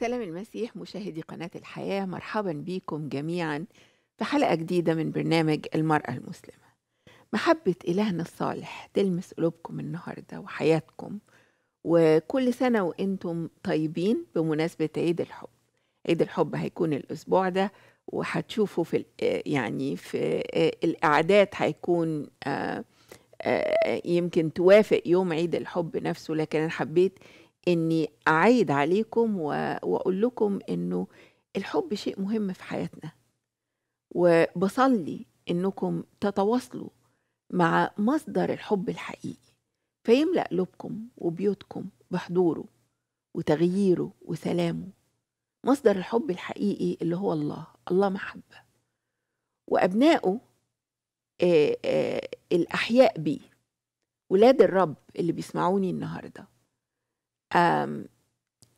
سلام المسيح مشاهدي قناة الحياة مرحبا بكم جميعا في حلقة جديدة من برنامج المرأة المسلمة محبة إلهنا الصالح تلمس قلوبكم النهاردة وحياتكم وكل سنة وإنتم طيبين بمناسبة عيد الحب عيد الحب هيكون الأسبوع ده وهتشوفوا في يعني في الإعداد هيكون آه، آه، يمكن توافق يوم عيد الحب نفسه لكن أنا حبيت اني اعيد عليكم واقول لكم انه الحب شيء مهم في حياتنا وبصلي انكم تتواصلوا مع مصدر الحب الحقيقي فيملا قلوبكم وبيوتكم بحضوره وتغييره وسلامه مصدر الحب الحقيقي اللي هو الله الله محبه وابنائه آآ آآ الاحياء بيه ولاد الرب اللي بيسمعوني النهارده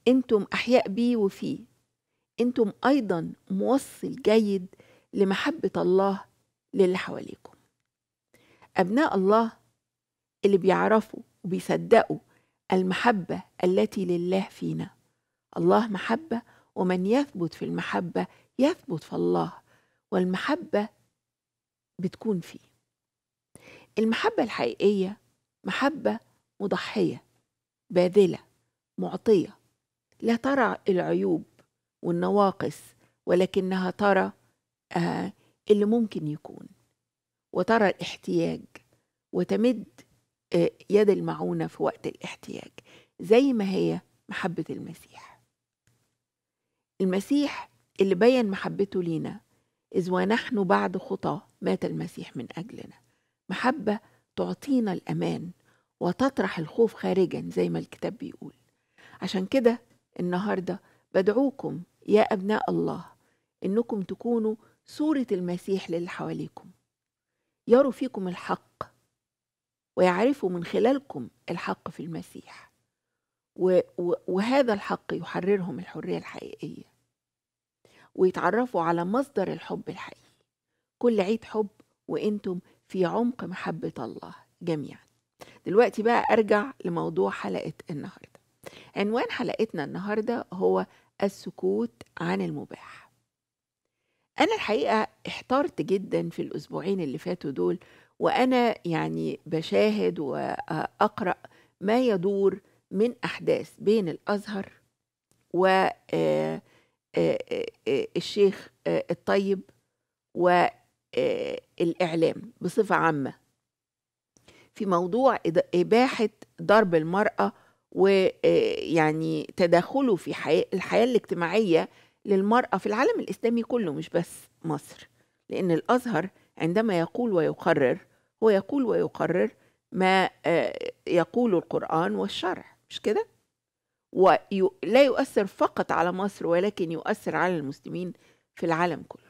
انتم احياء بيه وفيه انتم ايضا موصل جيد لمحبه الله للي حواليكم ابناء الله اللي بيعرفوا وبيصدقوا المحبه التي لله فينا الله محبه ومن يثبت في المحبه يثبت في الله والمحبه بتكون فيه المحبه الحقيقيه محبه مضحيه باذله معطيه لا ترى العيوب والنواقص ولكنها ترى آه، اللي ممكن يكون وترى الاحتياج وتمد آه، يد المعونة في وقت الاحتياج زي ما هي محبة المسيح المسيح اللي بين محبته لينا إذ ونحن بعد خطى مات المسيح من أجلنا محبة تعطينا الأمان وتطرح الخوف خارجا زي ما الكتاب بيقول عشان كده النهارده بدعوكم يا أبناء الله إنكم تكونوا صورة المسيح للي حواليكم يروا فيكم الحق ويعرفوا من خلالكم الحق في المسيح و و وهذا الحق يحررهم الحرية الحقيقية ويتعرفوا على مصدر الحب الحقيقي كل عيد حب وانتم في عمق محبة الله جميعا دلوقتي بقى أرجع لموضوع حلقة النهاردة عنوان حلقتنا النهارده هو السكوت عن المباح أنا الحقيقة احترت جدا في الأسبوعين اللي فاتوا دول وأنا يعني بشاهد وأقرأ ما يدور من أحداث بين الأزهر والشيخ آه، آه، آه، الطيب والإعلام بصفة عامة في موضوع إباحة ضرب المرأة ويعني آه، تدخله في الحياة الاجتماعية للمرأة في العالم الإسلامي كله مش بس مصر لأن الأزهر عندما يقول ويقرر هو يقول ويقرر ما آه، يقول القرآن والشرع مش كده؟ ولا يؤثر فقط على مصر ولكن يؤثر على المسلمين في العالم كله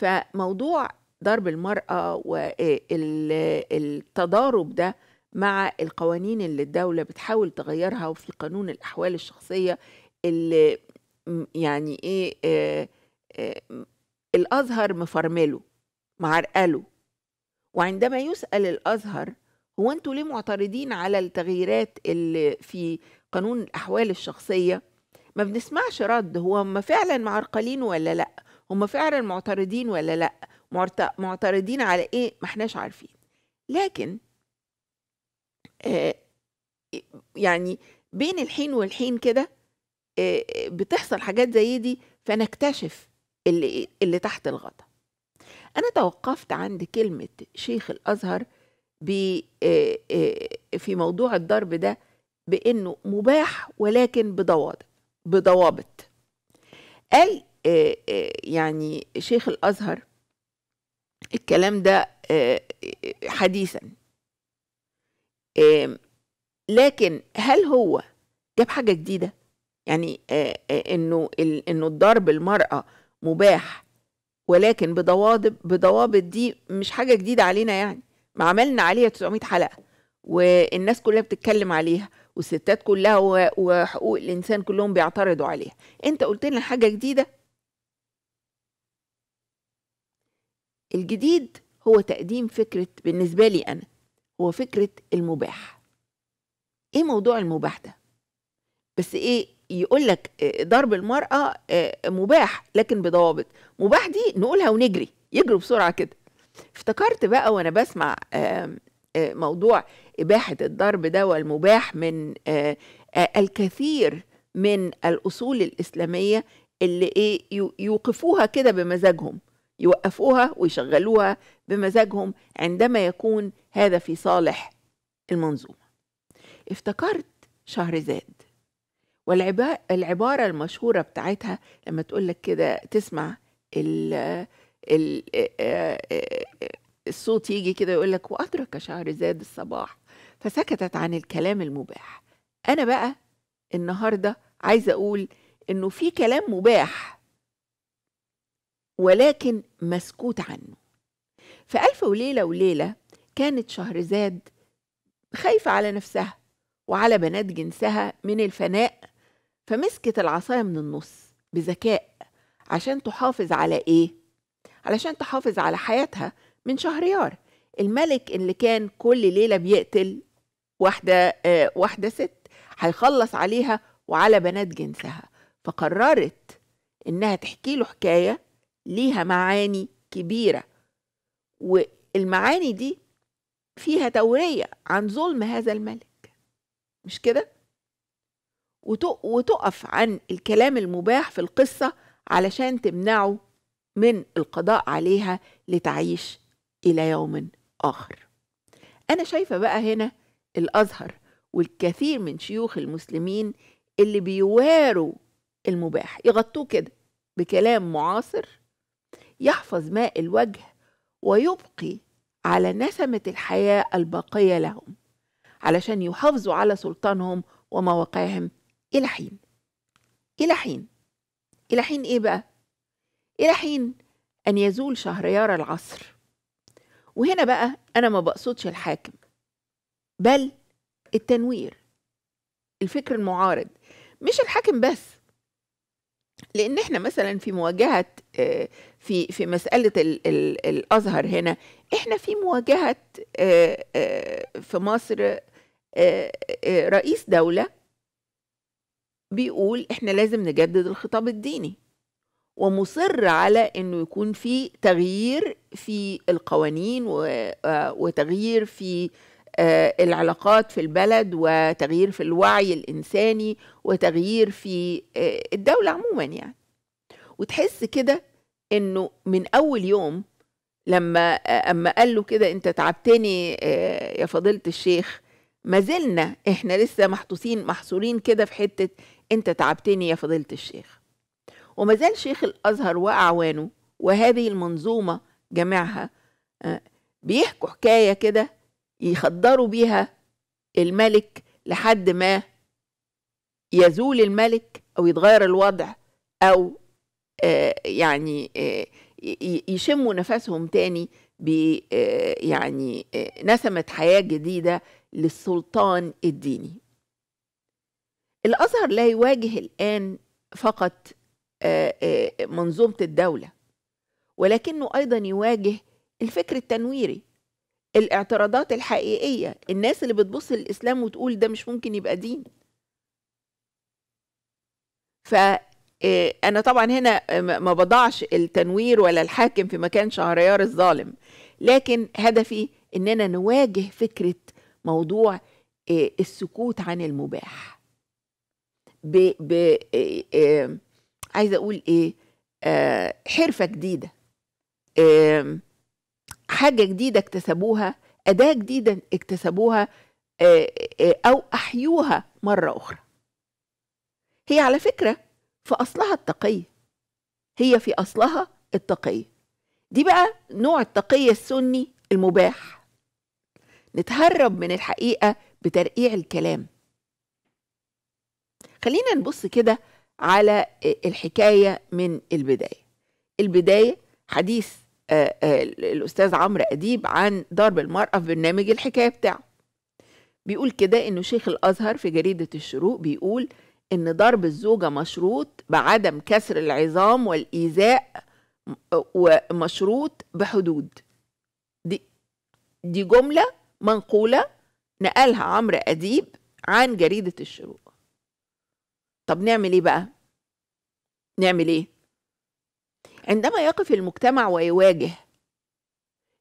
فموضوع ضرب المرأة والتضارب آه، ده مع القوانين اللي الدولة بتحاول تغيرها وفي قانون الأحوال الشخصية اللي يعني إيه آه آه الأزهر مفرمله معرقله وعندما يسأل الأزهر هو أنتوا ليه معترضين على التغييرات اللي في قانون الأحوال الشخصية ما بنسمعش رد هو هم فعلا معرقلين ولا لأ هم فعلا معترضين ولا لأ معترضين على إيه ما احناش عارفين لكن آه، يعني بين الحين والحين كده آه، بتحصل حاجات زي دي فنكتشف اللي اللي تحت الغطاء انا توقفت عند كلمه شيخ الازهر آه، في موضوع الضرب ده بانه مباح ولكن بضوابط بضوابط قال يعني شيخ الازهر الكلام ده حديثا لكن هل هو جاب حاجه جديده يعني انه انه الضرب المراه مباح ولكن بضوابط بضوابط دي مش حاجه جديده علينا يعني ما عملنا عليها 900 حلقه والناس كلها بتتكلم عليها والستات كلها وحقوق الانسان كلهم بيعترضوا عليها انت قلت لنا حاجه جديده الجديد هو تقديم فكره بالنسبه لي انا هو فكرة المباح ايه موضوع المباح ده بس ايه يقول لك آه، ضرب المرأة آه، مباح لكن بضوابط مباح دي نقولها ونجري يجروا بسرعة كده افتكرت بقى وانا بسمع آه، موضوع إباحة الضرب ده والمباح من الكثير من الأصول الإسلامية اللي إيه يوقفوها كده بمزاجهم يوقفوها ويشغلوها بمزاجهم عندما يكون هذا في صالح المنظومة افتكرت شهر زاد والعبارة المشهورة بتاعتها لما تقول لك كده تسمع الـ الـ الصوت يجي كده يقول لك وأدرك شهر زاد الصباح فسكتت عن الكلام المباح أنا بقى النهاردة عايزة أقول إنه في كلام مباح ولكن مسكوت عنه في ألف وليلة وليلة كانت شهرزاد خايفة على نفسها وعلى بنات جنسها من الفناء فمسكت العصاية من النص بذكاء عشان تحافظ على إيه؟ علشان تحافظ على حياتها من شهريار الملك اللي كان كل ليلة بيقتل واحدة آه واحدة ست هيخلص عليها وعلى بنات جنسها فقررت إنها تحكي له حكاية ليها معاني كبيرة والمعاني دي فيها تورية عن ظلم هذا الملك مش كده؟ وتقف عن الكلام المباح في القصة علشان تمنعه من القضاء عليها لتعيش إلى يوم آخر أنا شايفة بقى هنا الأزهر والكثير من شيوخ المسلمين اللي بيواروا المباح يغطوه كده بكلام معاصر يحفظ ماء الوجه ويبقي على نسمة الحياة الباقية لهم علشان يحافظوا على سلطانهم ومواقعهم إلى حين إلى حين إلى حين إيه بقى؟ إلى حين أن يزول شهريار العصر وهنا بقى أنا ما بقصدش الحاكم بل التنوير الفكر المعارض مش الحاكم بس لان احنا مثلا في مواجهه آه، في في مساله الازهر هنا احنا في مواجهه آه، آه، في مصر رئيس دوله بيقول احنا لازم نجدد الخطاب الديني ومصر على انه يكون في تغيير في القوانين وتغيير في آه، العلاقات في البلد وتغيير في الوعي الإنساني وتغيير في آه، الدولة عموما يعني وتحس كده إنه من أول يوم لما آه، أما قال له كده أنت تعبتني يا فضيلة الشيخ ما زلنا إحنا لسه محطوطين محصورين كده في حتة أنت تعبتني يا فضيلة الشيخ وما زال شيخ الأزهر وأعوانه وهذه المنظومة جميعها بيحكوا حكاية كده يخدروا بيها الملك لحد ما يزول الملك او يتغير الوضع او آه، يعني آه، يشموا نفسهم تاني ب آه، يعني نسمة حياة جديدة للسلطان الديني الأزهر لا يواجه الآن فقط منظومة الدولة ولكنه أيضا يواجه الفكر التنويري الاعتراضات الحقيقيه الناس اللي بتبص للاسلام وتقول ده مش ممكن يبقى دين ف آه، انا طبعا هنا ما بضعش التنوير ولا الحاكم في مكان شهريار الظالم لكن هدفي اننا نواجه فكره موضوع آه، السكوت عن المباح ب, ب... آه، عايزه اقول ايه حرفه جديده حاجة جديدة اكتسبوها أداة جديدة اكتسبوها آه، آه، أو أحيوها مرة أخرى هي على فكرة في أصلها التقية هي في أصلها التقية دي بقى نوع التقية السني المباح نتهرب من الحقيقة بترقيع الكلام خلينا نبص كده على آه، الحكاية من البداية البداية حديث آه، آه، الأستاذ عمرو أديب عن ضرب المرأة في برنامج الحكاية بتاعه بيقول كده إنه شيخ الأزهر في جريدة الشروق بيقول إن ضرب الزوجة مشروط بعدم كسر العظام والإيذاء ومشروط بحدود دي دي جملة منقولة نقلها عمرو أديب عن جريدة الشروق طب نعمل إيه بقى؟ نعمل إيه؟ عندما يقف المجتمع ويواجه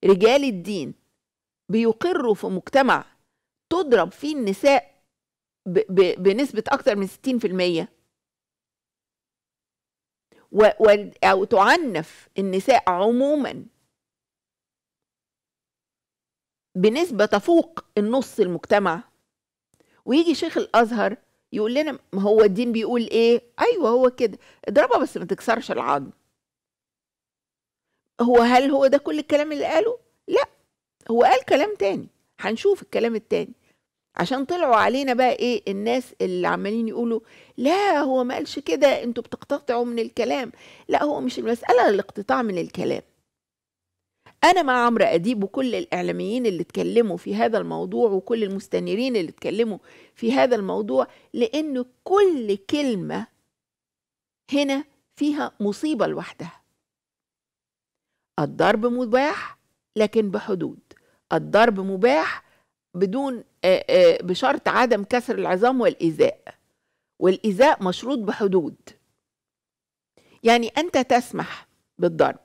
رجال الدين بيقروا في مجتمع تضرب فيه النساء بنسبة أكثر من 60% و و أو تعنف النساء عموما بنسبة تفوق النص المجتمع ويجي شيخ الأزهر يقول لنا هو الدين بيقول إيه؟ أيوه هو كده اضربها بس ما تكسرش العظم هو هل هو ده كل الكلام اللي قاله؟ لا هو قال كلام تاني هنشوف الكلام التاني عشان طلعوا علينا بقى ايه الناس اللي عمالين يقولوا لا هو ما قالش كده انتوا بتقتطعوا من الكلام لا هو مش المسألة الاقتطاع من الكلام أنا مع عمرو أديب وكل الإعلاميين اللي اتكلموا في هذا الموضوع وكل المستنيرين اللي اتكلموا في هذا الموضوع لأن كل كلمة هنا فيها مصيبة لوحدها الضرب مباح لكن بحدود الضرب مباح بدون آه، آه، بشرط عدم كسر العظام والإيذاء والإيذاء مشروط بحدود يعني أنت تسمح بالضرب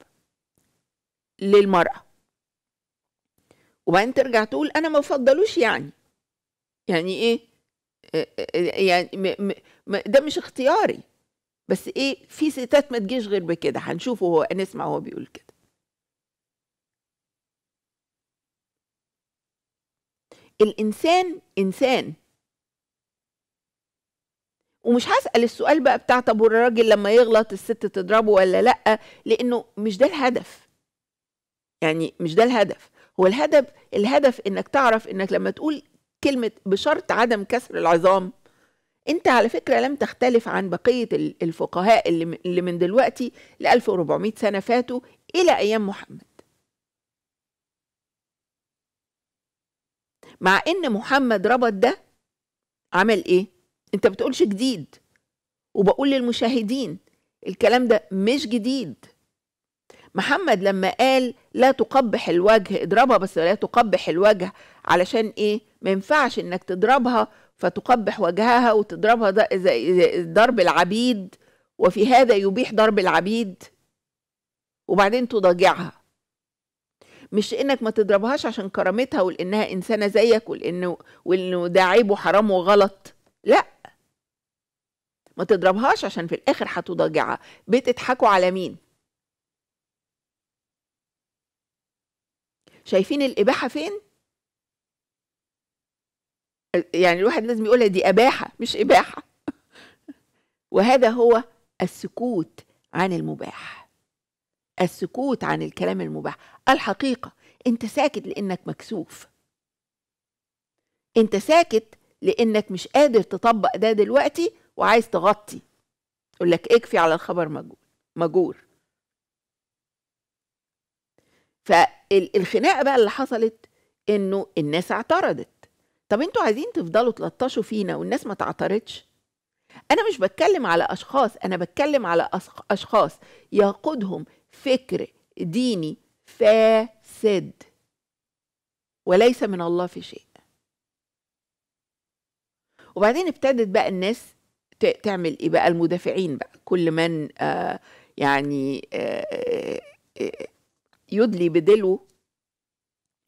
للمرأة وبعدين ترجع تقول أنا ما بفضلوش يعني يعني إيه آه، يعني ده مش اختياري بس إيه في ستات ما تجيش غير بكده هنشوفه هو نسمع هو بيقول كده الانسان انسان ومش هسال السؤال بقى بتاع طب والراجل لما يغلط الست تضربه ولا لا لانه مش ده الهدف يعني مش ده الهدف هو الهدف الهدف انك تعرف انك لما تقول كلمه بشرط عدم كسر العظام انت على فكره لم تختلف عن بقيه الفقهاء اللي من دلوقتي ل 1400 سنه فاتوا الى ايام محمد مع ان محمد ربط ده عمل ايه انت بتقولش جديد وبقول للمشاهدين الكلام ده مش جديد محمد لما قال لا تقبح الوجه اضربها بس لا تقبح الوجه علشان ايه ما ينفعش انك تضربها فتقبح وجهها وتضربها ضرب العبيد وفي هذا يبيح ضرب العبيد وبعدين تضاجعها مش انك ما تضربهاش عشان كرامتها ولانها انسانه زيك ولانه وانه ده عيب وحرام وغلط لا ما تضربهاش عشان في الاخر هتضاجعها بتضحكوا على مين شايفين الاباحه فين يعني الواحد لازم يقولها دي اباحه مش اباحه وهذا هو السكوت عن المباح السكوت عن الكلام المباح الحقيقة أنت ساكت لأنك مكسوف أنت ساكت لأنك مش قادر تطبق ده دلوقتي وعايز تغطي يقول لك اكفي على الخبر مجور فالخناقه بقى اللي حصلت انه الناس اعترضت طب انتوا عايزين تفضلوا تلطشوا فينا والناس ما تعترضش انا مش بتكلم على اشخاص انا بتكلم على اشخاص يقودهم فكر ديني فاسد وليس من الله في شيء وبعدين ابتدت بقى الناس تعمل ايه بقى المدافعين بقى كل من آه يعني آه, آه،, آه، يدلي بدلو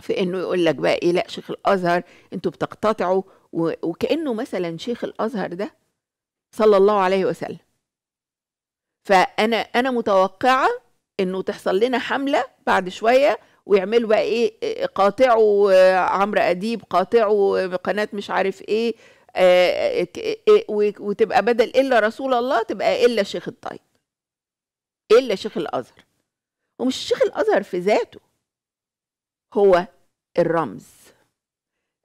في انه يقول لك بقى ايه لا شيخ الازهر انتوا بتقتطعوا وكانه مثلا شيخ الازهر ده صلى الله عليه وسلم فانا انا متوقعه انه تحصل لنا حمله بعد شويه ويعملوا بقى ايه قاطعوا آه، عمرو اديب قاطعوا آه، قناه مش عارف ايه, آه، إيه، وتبقى بدل الا رسول الله تبقى الا شيخ الطيب الا شيخ الازهر ومش شيخ الازهر في ذاته هو الرمز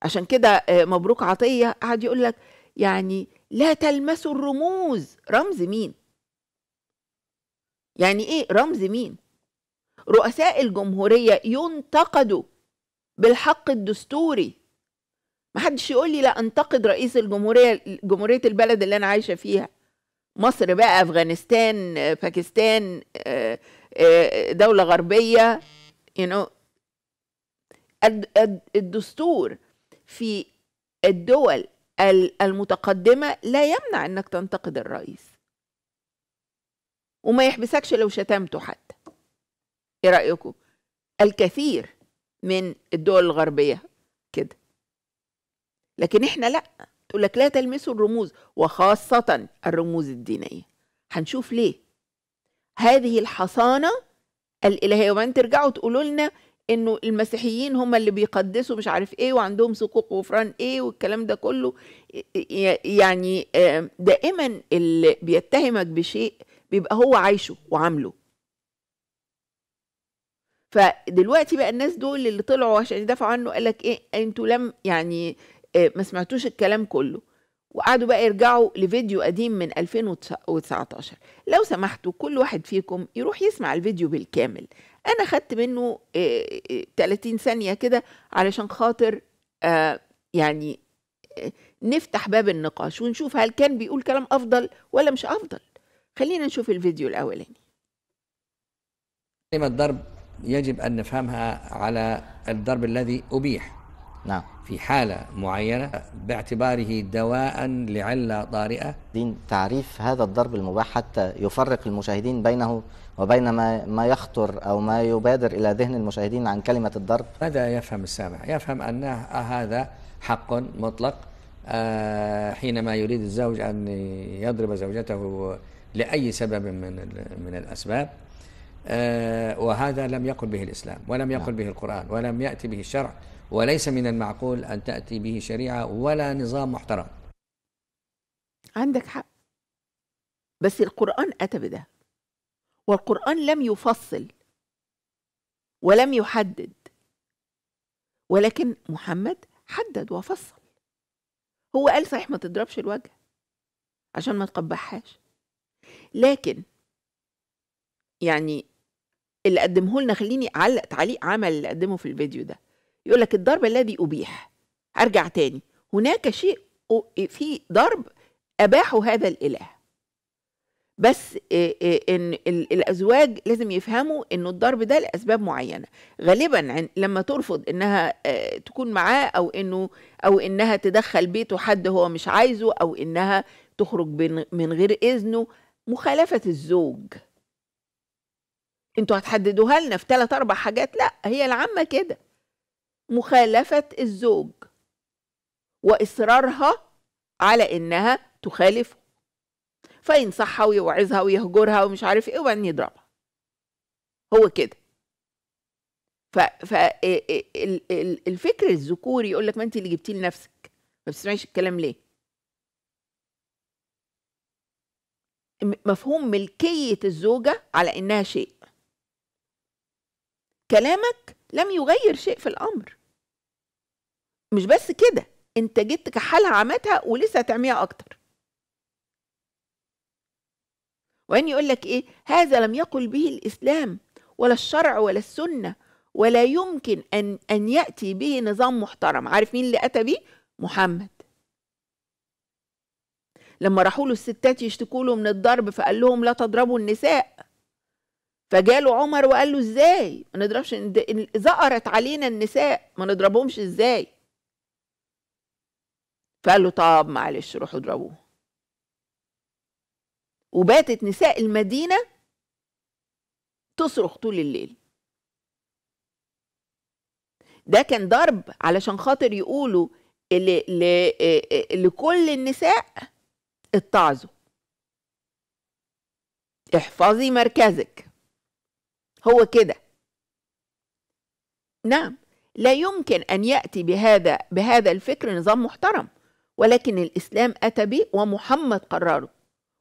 عشان كده مبروك عطيه قعد يقول لك يعني لا تلمسوا الرموز رمز مين يعني ايه رمز مين رؤساء الجمهوريه ينتقدوا بالحق الدستوري محدش يقول لي لا انتقد رئيس الجمهوريه جمهوريه البلد اللي انا عايشه فيها مصر بقى افغانستان باكستان آه، آه، دوله غربيه يو الدستور في الدول المتقدمه لا يمنع انك تنتقد الرئيس وما يحبسكش لو شتمته حتى ايه رايكم الكثير من الدول الغربيه كده لكن احنا لا تقول لك لا تلمسوا الرموز وخاصه الرموز الدينيه هنشوف ليه هذه الحصانه الالهيه وبعدين ترجعوا تقولوا لنا انه المسيحيين هم اللي بيقدسوا مش عارف ايه وعندهم سقوق غفران ايه والكلام ده كله يعني دائما اللي بيتهمك بشيء بيبقى هو عايشه وعامله فدلوقتي بقى الناس دول اللي طلعوا عشان يدافعوا عنه قال لك ايه انتوا لم يعني آه، ما سمعتوش الكلام كله وقعدوا بقى يرجعوا لفيديو قديم من 2019 لو سمحتوا كل واحد فيكم يروح يسمع الفيديو بالكامل انا خدت منه 30 آه، آه، ثانيه كده علشان خاطر يعني نفتح باب النقاش ونشوف هل كان بيقول كلام افضل ولا مش افضل خلينا نشوف الفيديو الأولاني كلمة ضرب يجب أن نفهمها على الضرب الذي أبيح نعم في حالة معينة باعتباره دواء لعلة طارئة دين تعريف هذا الضرب المباح حتى يفرق المشاهدين بينه وبين ما, ما يخطر أو ما يبادر إلى ذهن المشاهدين عن كلمة الضرب ماذا يفهم السامع؟ يفهم أن هذا حق مطلق آه، حينما يريد الزوج أن يضرب زوجته لأي سبب من من الأسباب آه، وهذا لم يقل به الإسلام ولم يقل نعم. به القرآن ولم يأتي به الشرع وليس من المعقول أن تأتي به شريعة ولا نظام محترم عندك حق بس القرآن أتى بده والقرآن لم يفصل ولم يحدد ولكن محمد حدد وفصل هو قال صحيح ما تضربش الوجه عشان ما تقبحهاش لكن يعني اللي قدمه لنا خليني اعلق تعليق عمل اللي قدمه في الفيديو ده يقول لك الضرب الذي ابيح ارجع تاني هناك شيء في ضرب اباحه هذا الاله بس ان الازواج لازم يفهموا انه الضرب ده لاسباب معينه غالبا لما ترفض انها تكون معاه او انه او انها تدخل بيته حد هو مش عايزه او انها تخرج من غير اذنه مخالفة الزوج انتوا هتحددوها لنا في ثلاث اربع حاجات لا هي العامة كده مخالفة الزوج وإصرارها على إنها تخالفه فينصحها ويوعظها ويهجرها ومش عارف إيه وبعدين يضربها هو كده فالفكر الذكوري يقول لك ما انت اللي جبتيه لنفسك ما بتسمعيش الكلام ليه مفهوم ملكية الزوجة على إنها شيء كلامك لم يغير شيء في الأمر مش بس كده انت جيت كحالها عمتها ولسه هتعميها أكتر وأن يقول لك إيه هذا لم يقل به الإسلام ولا الشرع ولا السنة ولا يمكن أن أن يأتي به نظام محترم عارف مين اللي أتى بيه؟ محمد لما راحوا له الستات يشتكوا له من الضرب فقال لهم لا تضربوا النساء فجاله عمر وقال له ازاي ما نضربش زقرت علينا النساء ما نضربهمش ازاي فقال له طب معلش روحوا اضربوه وباتت نساء المدينة تصرخ طول الليل ده كان ضرب علشان خاطر يقولوا لكل النساء اتعظوا احفظي مركزك هو كده نعم لا يمكن ان ياتي بهذا بهذا الفكر نظام محترم ولكن الاسلام اتى به ومحمد قرره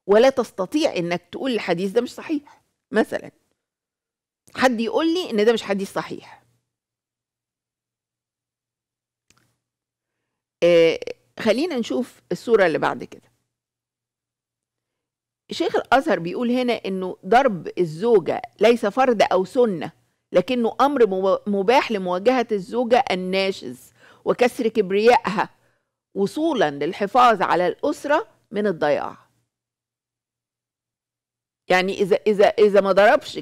ولا تستطيع انك تقول الحديث ده مش صحيح مثلا حد يقول لي ان ده مش حديث صحيح آه، خلينا نشوف الصوره اللي بعد كده شيخ الازهر بيقول هنا انه ضرب الزوجه ليس فرض او سنه لكنه امر مباح لمواجهه الزوجه الناشز وكسر كبريائها وصولا للحفاظ على الاسره من الضياع يعني اذا اذا اذا ما ضربش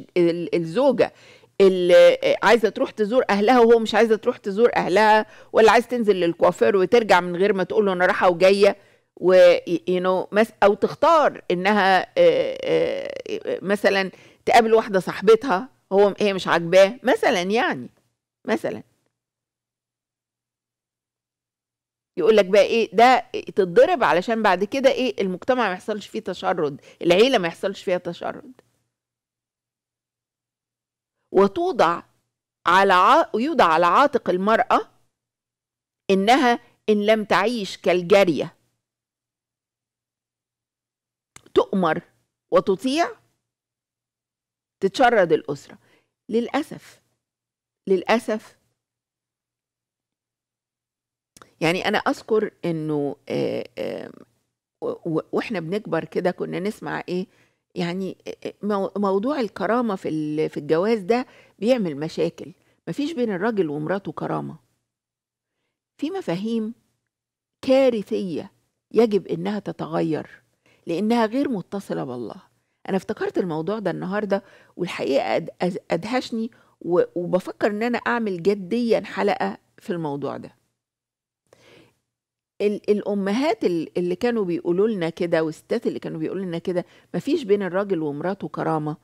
الزوجه اللي عايزه تروح تزور اهلها وهو مش عايزه تروح تزور اهلها ولا عايز تنزل للكوافير وترجع من غير ما تقول له انا رايحه وجايه و you know او تختار انها مثلا تقابل واحده صاحبتها هو هي مش عاجباه مثلا يعني مثلا يقول لك بقى ايه ده تتضرب علشان بعد كده ايه المجتمع ما يحصلش فيه تشرد العيله ما يحصلش فيها تشرد وتوضع على ع... يوضع على عاتق المراه انها ان لم تعيش كالجاريه تؤمر وتطيع تتشرد الأسرة للأسف للأسف يعني أنا أذكر إنه آه، آه، وإحنا بنكبر كده كنا نسمع إيه يعني آه، موضوع الكرامة في في الجواز ده بيعمل مشاكل مفيش بين الراجل ومراته كرامة في مفاهيم كارثية يجب إنها تتغير لأنها غير متصلة بالله أنا افتكرت الموضوع ده النهاردة والحقيقة أدهشني وبفكر إن أنا أعمل جديا حلقة في الموضوع ده الأمهات اللي كانوا بيقولوا لنا كده والستات اللي كانوا بيقولوا لنا كده مفيش بين الراجل ومراته كرامة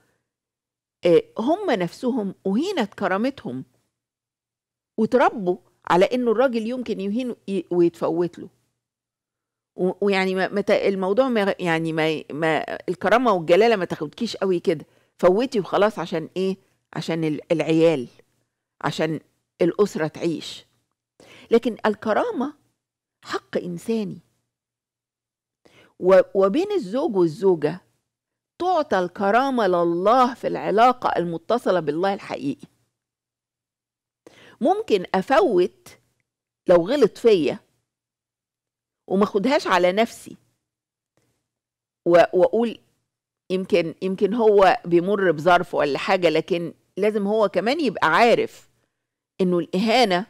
آه، هم نفسهم أهينت كرامتهم وتربوا على إنه الراجل يمكن يهين ويتفوت له ويعني ما الموضوع ما يعني ما, ما الكرامه والجلاله ما تاخدكيش قوي كده فوتي وخلاص عشان ايه عشان العيال عشان الاسره تعيش لكن الكرامه حق انساني وبين الزوج والزوجه تعطى الكرامه لله في العلاقه المتصله بالله الحقيقي ممكن افوت لو غلط فيا وما اخدهاش على نفسي واقول يمكن يمكن هو بيمر بظرف ولا حاجه لكن لازم هو كمان يبقى عارف انه الاهانه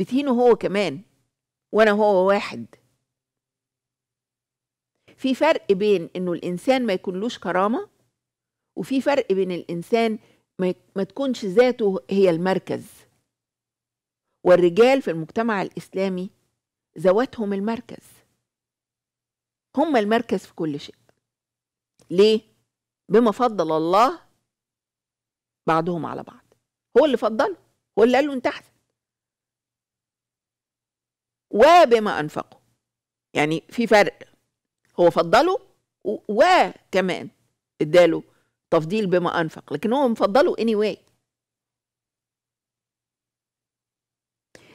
بتهينه هو كمان وانا هو واحد في فرق بين انه الانسان ما يكونلوش كرامه وفي فرق بين الانسان ما تكونش ذاته هي المركز والرجال في المجتمع الاسلامي ذواتهم المركز هم المركز في كل شيء ليه بما فضل الله بعضهم على بعض هو اللي فضله هو اللي قال له انت احسن وبما انفقوا يعني في فرق هو فضله وكمان اداله تفضيل بما انفق لكن هو مفضله anyway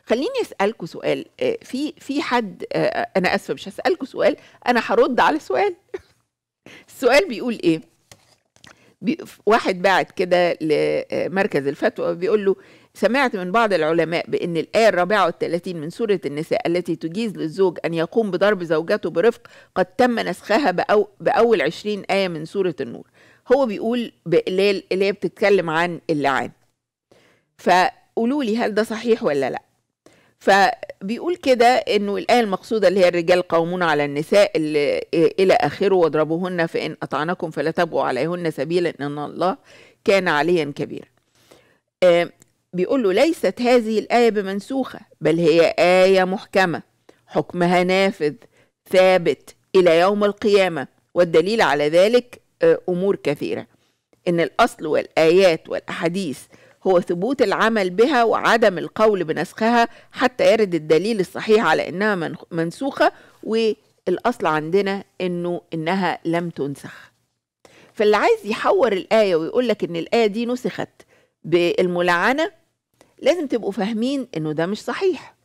خليني اسالكم سؤال آه، في في حد آه، آه، انا اسفه مش هسالكم سؤال انا هرد على سؤال السؤال بيقول ايه واحد بعت كده لمركز الفتوى بيقول له سمعت من بعض العلماء بأن الآية الرابعة والثلاثين من سورة النساء التي تجيز للزوج أن يقوم بضرب زوجته برفق قد تم نسخها بأو بأول عشرين آية من سورة النور هو بيقول اللي هي بتتكلم عن اللعان فقولوا لي هل ده صحيح ولا لأ فبيقول كده انه الايه المقصوده اللي هي الرجال قومون على النساء اللي الى اخره واضربوهن فان اطعنكم فلا تبغوا عليهن سبيلا ان الله كان عليا كبيرا. آه بيقول له ليست هذه الايه بمنسوخه بل هي ايه محكمه حكمها نافذ ثابت الى يوم القيامه والدليل على ذلك آه، امور كثيره ان الاصل والايات والاحاديث هو ثبوت العمل بها وعدم القول بنسخها حتى يرد الدليل الصحيح على انها منسوخه والاصل عندنا انه انها لم تنسخ فاللي عايز يحور الايه ويقول لك ان الايه دي نسخت بالملعنه لازم تبقوا فاهمين انه ده مش صحيح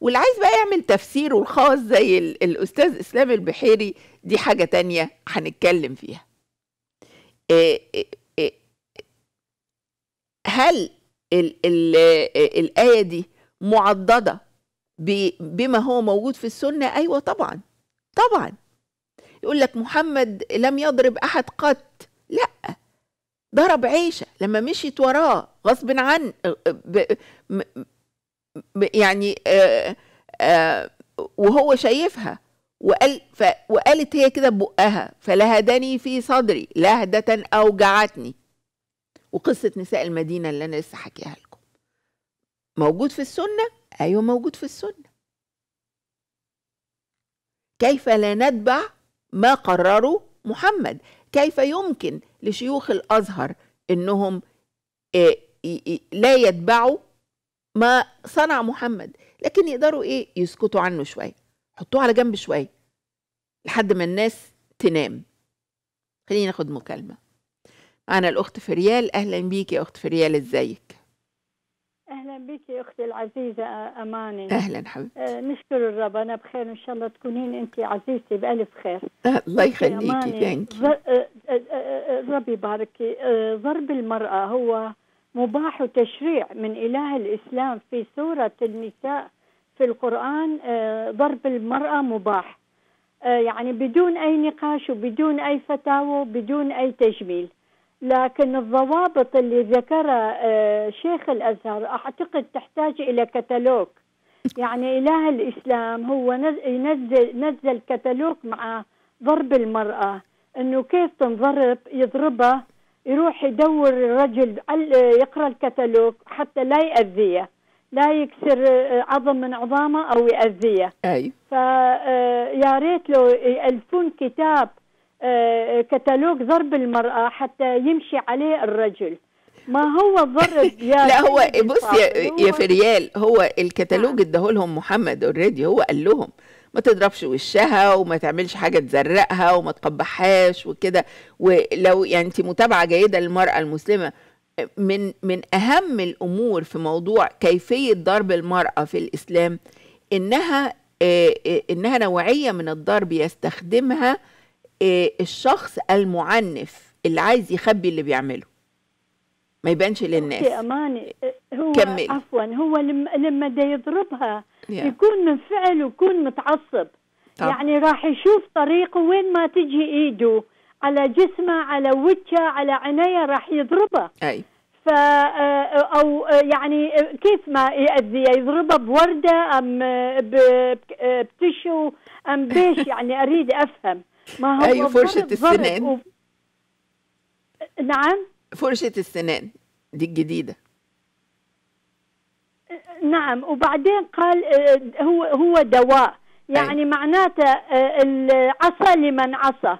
واللي عايز بقى يعمل تفسيره الخاص زي الأستاذ إسلام البحيري دي حاجة تانية هنتكلم فيها آه، آه، هل الـ الـ الآية دي معضدة بما هو موجود في السنة أيوة طبعا طبعا يقول لك محمد لم يضرب أحد قط لأ ضرب عيشة لما مشيت وراه غصب عن يعني وهو شايفها وقال ف... وقالت هي كده بقها فلهدني في صدري لهدة أوجعتني وقصه نساء المدينه اللي انا لسه حكيها لكم موجود في السنه ايوه موجود في السنه كيف لا نتبع ما قرره محمد كيف يمكن لشيوخ الازهر انهم آه، لا يتبعوا ما صنع محمد لكن يقدروا ايه يسكتوا عنه شويه حطوه على جنب شويه لحد ما الناس تنام خلينا ناخد مكالمه معنا الأخت فريال أهلا بيك يا أخت فريال إزيك أهلا بك يا أختي العزيزة أماني أهلا حبيبتي أه نشكر الرب أنا بخير إن شاء الله تكونين أنت عزيزتي بألف خير آه، الله يخليكي ثانك الرب آه، آه، يباركي ضرب المرأة هو مباح وتشريع من إله الإسلام في سورة النساء في القرآن ضرب المرأة مباح يعني بدون أي نقاش وبدون أي فتاوى وبدون أي تجميل لكن الضوابط اللي ذكرها آه، شيخ الازهر اعتقد تحتاج الى كتالوج يعني اله الاسلام هو ينزل نزل كتالوج مع ضرب المراه انه كيف تنضرب يضربها يروح يدور الرجل آه، يقرا الكتالوج حتى لا ياذيه لا يكسر آه، عظم من عظامه او ياذيه اي فيا ريت لو يالفون كتاب كتالوج ضرب المرأة حتى يمشي عليه الرجل ما هو ضرب يا لا هو بص يا, يا فريال هو الكتالوج نعم. اداهولهم محمد اوريدي هو قال لهم ما تضربش وشها وما تعملش حاجه تزرقها وما تقبحهاش وكده ولو يعني انت متابعه جيده للمراه المسلمه من من اهم الامور في موضوع كيفيه ضرب المراه في الاسلام انها آه، آه، انها نوعيه من الضرب يستخدمها إيه، الشخص المعنف اللي عايز يخبي اللي بيعمله ما يبانش للناس يا اماني هو كمل. عفوا هو لما لما ده يضربها yeah. يكون منفعل ويكون متعصب طب. يعني راح يشوف طريقه وين ما تجي ايده على جسمه على وجهه على عينيه راح يضربه اي ف آه، او آه، يعني كيف ما يأذيه يضربه بورده ام آه، بتشو ام بيش يعني اريد افهم ما هو ايوه فرشة السنان و... نعم فرشة السنان دي الجديدة نعم وبعدين قال آه، هو هو دواء يعني أي. معناته آه، العصا لمن عصى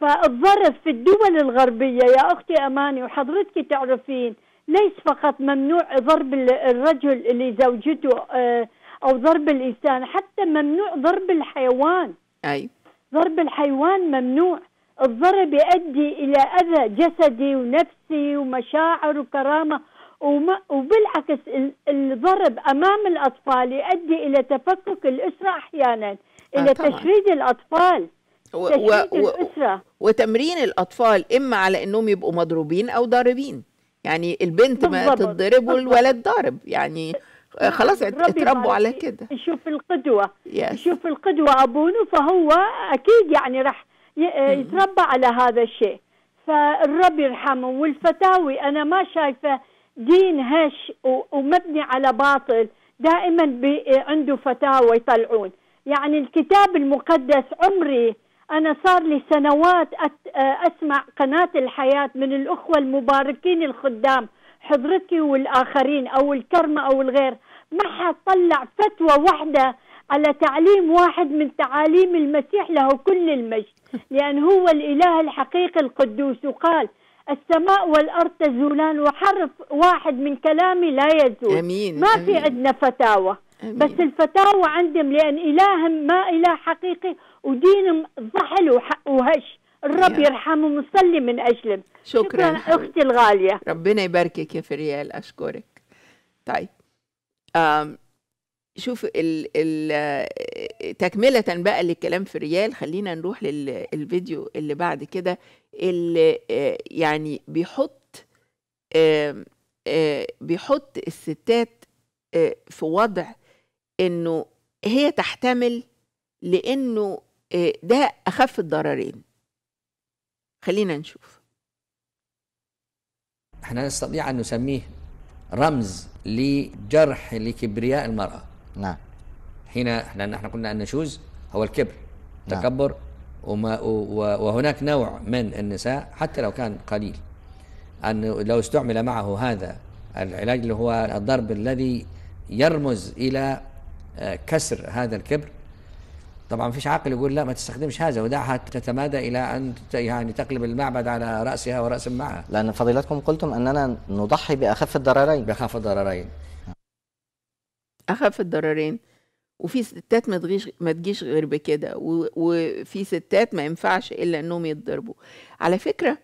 فالظرف في الدول الغربية يا أختي أماني وحضرتك تعرفين ليس فقط ممنوع ضرب الرجل اللي زوجته آه، أو ضرب الإنسان حتى ممنوع ضرب الحيوان أي ضرب الحيوان ممنوع الضرب يؤدي إلى أذى جسدي ونفسي ومشاعر وكرامة وما وبالعكس الضرب أمام الأطفال يؤدي إلى تفكك الأسرة أحيانا إلى آه تشريد الأطفال و و الأسرة وتمرين الأطفال إما على أنهم يبقوا مضروبين أو ضاربين يعني البنت بالضبط. ما تتضرب والولد ضارب يعني آه، خلاص اتربوا على كده يشوف القدوه yes. يشوف القدوه ابونه فهو اكيد يعني راح آه، يتربى على هذا الشيء فالرب يرحمه والفتاوي انا ما شايفه دين هش ومبني على باطل دائما آه، عنده فتاوى يطلعون يعني الكتاب المقدس عمري انا صار لي سنوات اسمع قناه الحياه من الاخوه المباركين الخدام حضرتك والاخرين او الكرمه او الغير ما حد طلع فتوى واحدة على تعليم واحد من تعاليم المسيح له كل المجد لأن هو الإله الحقيقي القدوس وقال السماء والأرض تزولان وحرف واحد من كلامي لا يزول أمين ما أمين. في عندنا فتاوى أمين. بس الفتاوى عندهم لأن إلههم ما إله حقيقي ودينهم ضحل وهش الرب يرحمه ويصلي من أجلهم شكرا, شكرا أختي الغالية ربنا يباركك يا فريال أشكرك طيب شوف ال ال تكملة بقى للكلام في ريال خلينا نروح للفيديو اللي بعد كده اللي آه، يعني بيحط آه، بيحط الستات آه، في وضع انه هي تحتمل لانه ده اخف الضررين خلينا نشوف احنا نستطيع ان نسميه رمز لجرح لكبرياء المرأة نعم حين لأن احنا قلنا النشوز هو الكبر نعم. تكبر وما وهناك نوع من النساء حتى لو كان قليل أن لو استعمل معه هذا العلاج اللي هو الضرب الذي يرمز إلى آه، كسر هذا الكبر طبعا فيش عاقل يقول لا ما تستخدمش هذا ودعها تتمادى الى ان يعني تقلب المعبد على راسها وراس معها. لان فضيلتكم قلتم اننا نضحي باخف الضررين. باخف الضررين. اخف الضررين وفي ستات ما تجيش ما تجيش غير بكده وفي ستات ما ينفعش الا انهم يتضربوا. على فكره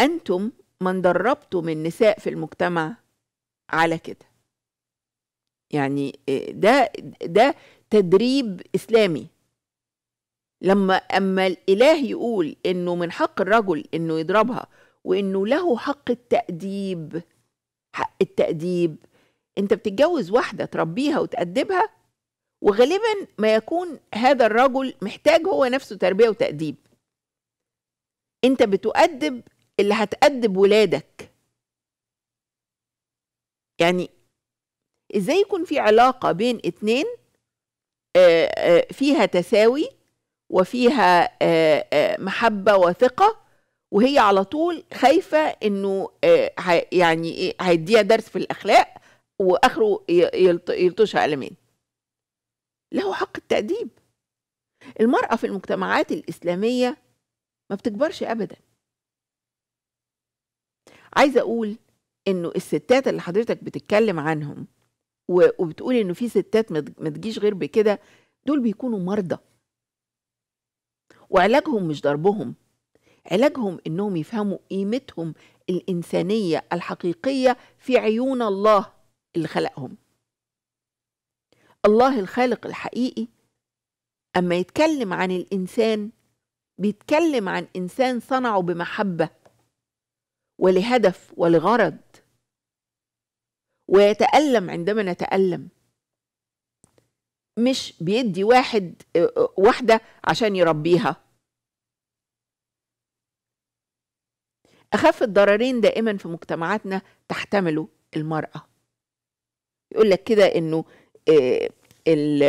انتم من دربتم النساء في المجتمع على كده. يعني آه، ده ده تدريب اسلامي لما اما الاله يقول انه من حق الرجل انه يضربها وانه له حق التاديب حق التاديب انت بتتجوز واحده تربيها وتادبها وغالبا ما يكون هذا الرجل محتاج هو نفسه تربيه وتاديب انت بتؤدب اللي هتأدب ولادك يعني ازاي يكون في علاقه بين اتنين آه، آه، فيها تساوي وفيها آه، محبه وثقه وهي على طول خايفه انه يعني إيه، هيديها درس في الاخلاق واخره يلطشها قلمين له حق التأديب المرأة في المجتمعات الإسلامية ما بتكبرش أبدا عايزة أقول إنه الستات اللي حضرتك بتتكلم عنهم وبتقولي انه في ستات ما تجيش غير بكده دول بيكونوا مرضى وعلاجهم مش ضربهم علاجهم انهم يفهموا قيمتهم الانسانيه الحقيقيه في عيون الله اللي خلقهم الله الخالق الحقيقي اما يتكلم عن الانسان بيتكلم عن انسان صنعه بمحبه ولهدف ولغرض ويتألم عندما نتألم مش بيدي واحد واحدة عشان يربيها أخف الضررين دائما في مجتمعاتنا تحتمله المرأة يقول لك كده إنه ال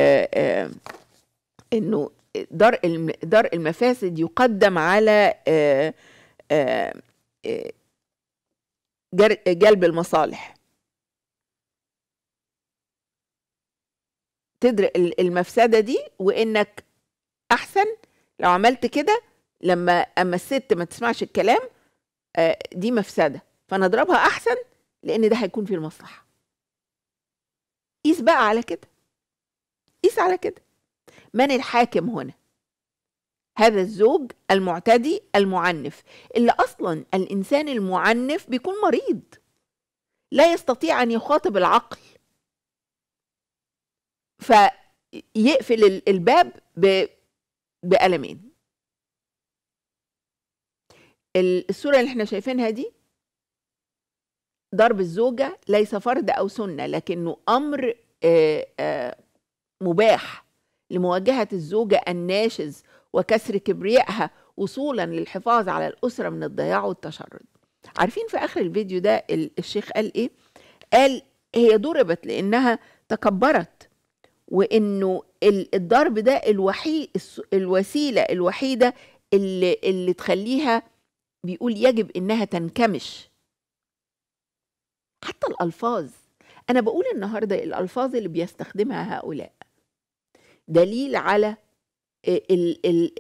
إنه درء درء المفاسد يقدم على جلب المصالح تدرق المفسده دي وانك احسن لو عملت كده لما اما الست ما تسمعش الكلام آه، دي مفسده فانا اضربها احسن لان ده هيكون في المصلحه قيس بقى على كده قيس على كده من الحاكم هنا هذا الزوج المعتدي المعنف اللي اصلا الانسان المعنف بيكون مريض لا يستطيع ان يخاطب العقل فيقفل الباب بقلمين الصورة اللي احنا شايفينها دي ضرب الزوجة ليس فرض أو سنة لكنه أمر آه، آه، مباح لمواجهة الزوجة الناشز وكسر كبريائها وصولا للحفاظ على الأسرة من الضياع والتشرد عارفين في آخر الفيديو ده الشيخ قال إيه؟ قال هي ضربت لأنها تكبرت وانه الضرب ده الوحيد الوسيله الوحيده اللي اللي تخليها بيقول يجب انها تنكمش حتى الالفاظ انا بقول النهارده الالفاظ اللي بيستخدمها هؤلاء دليل على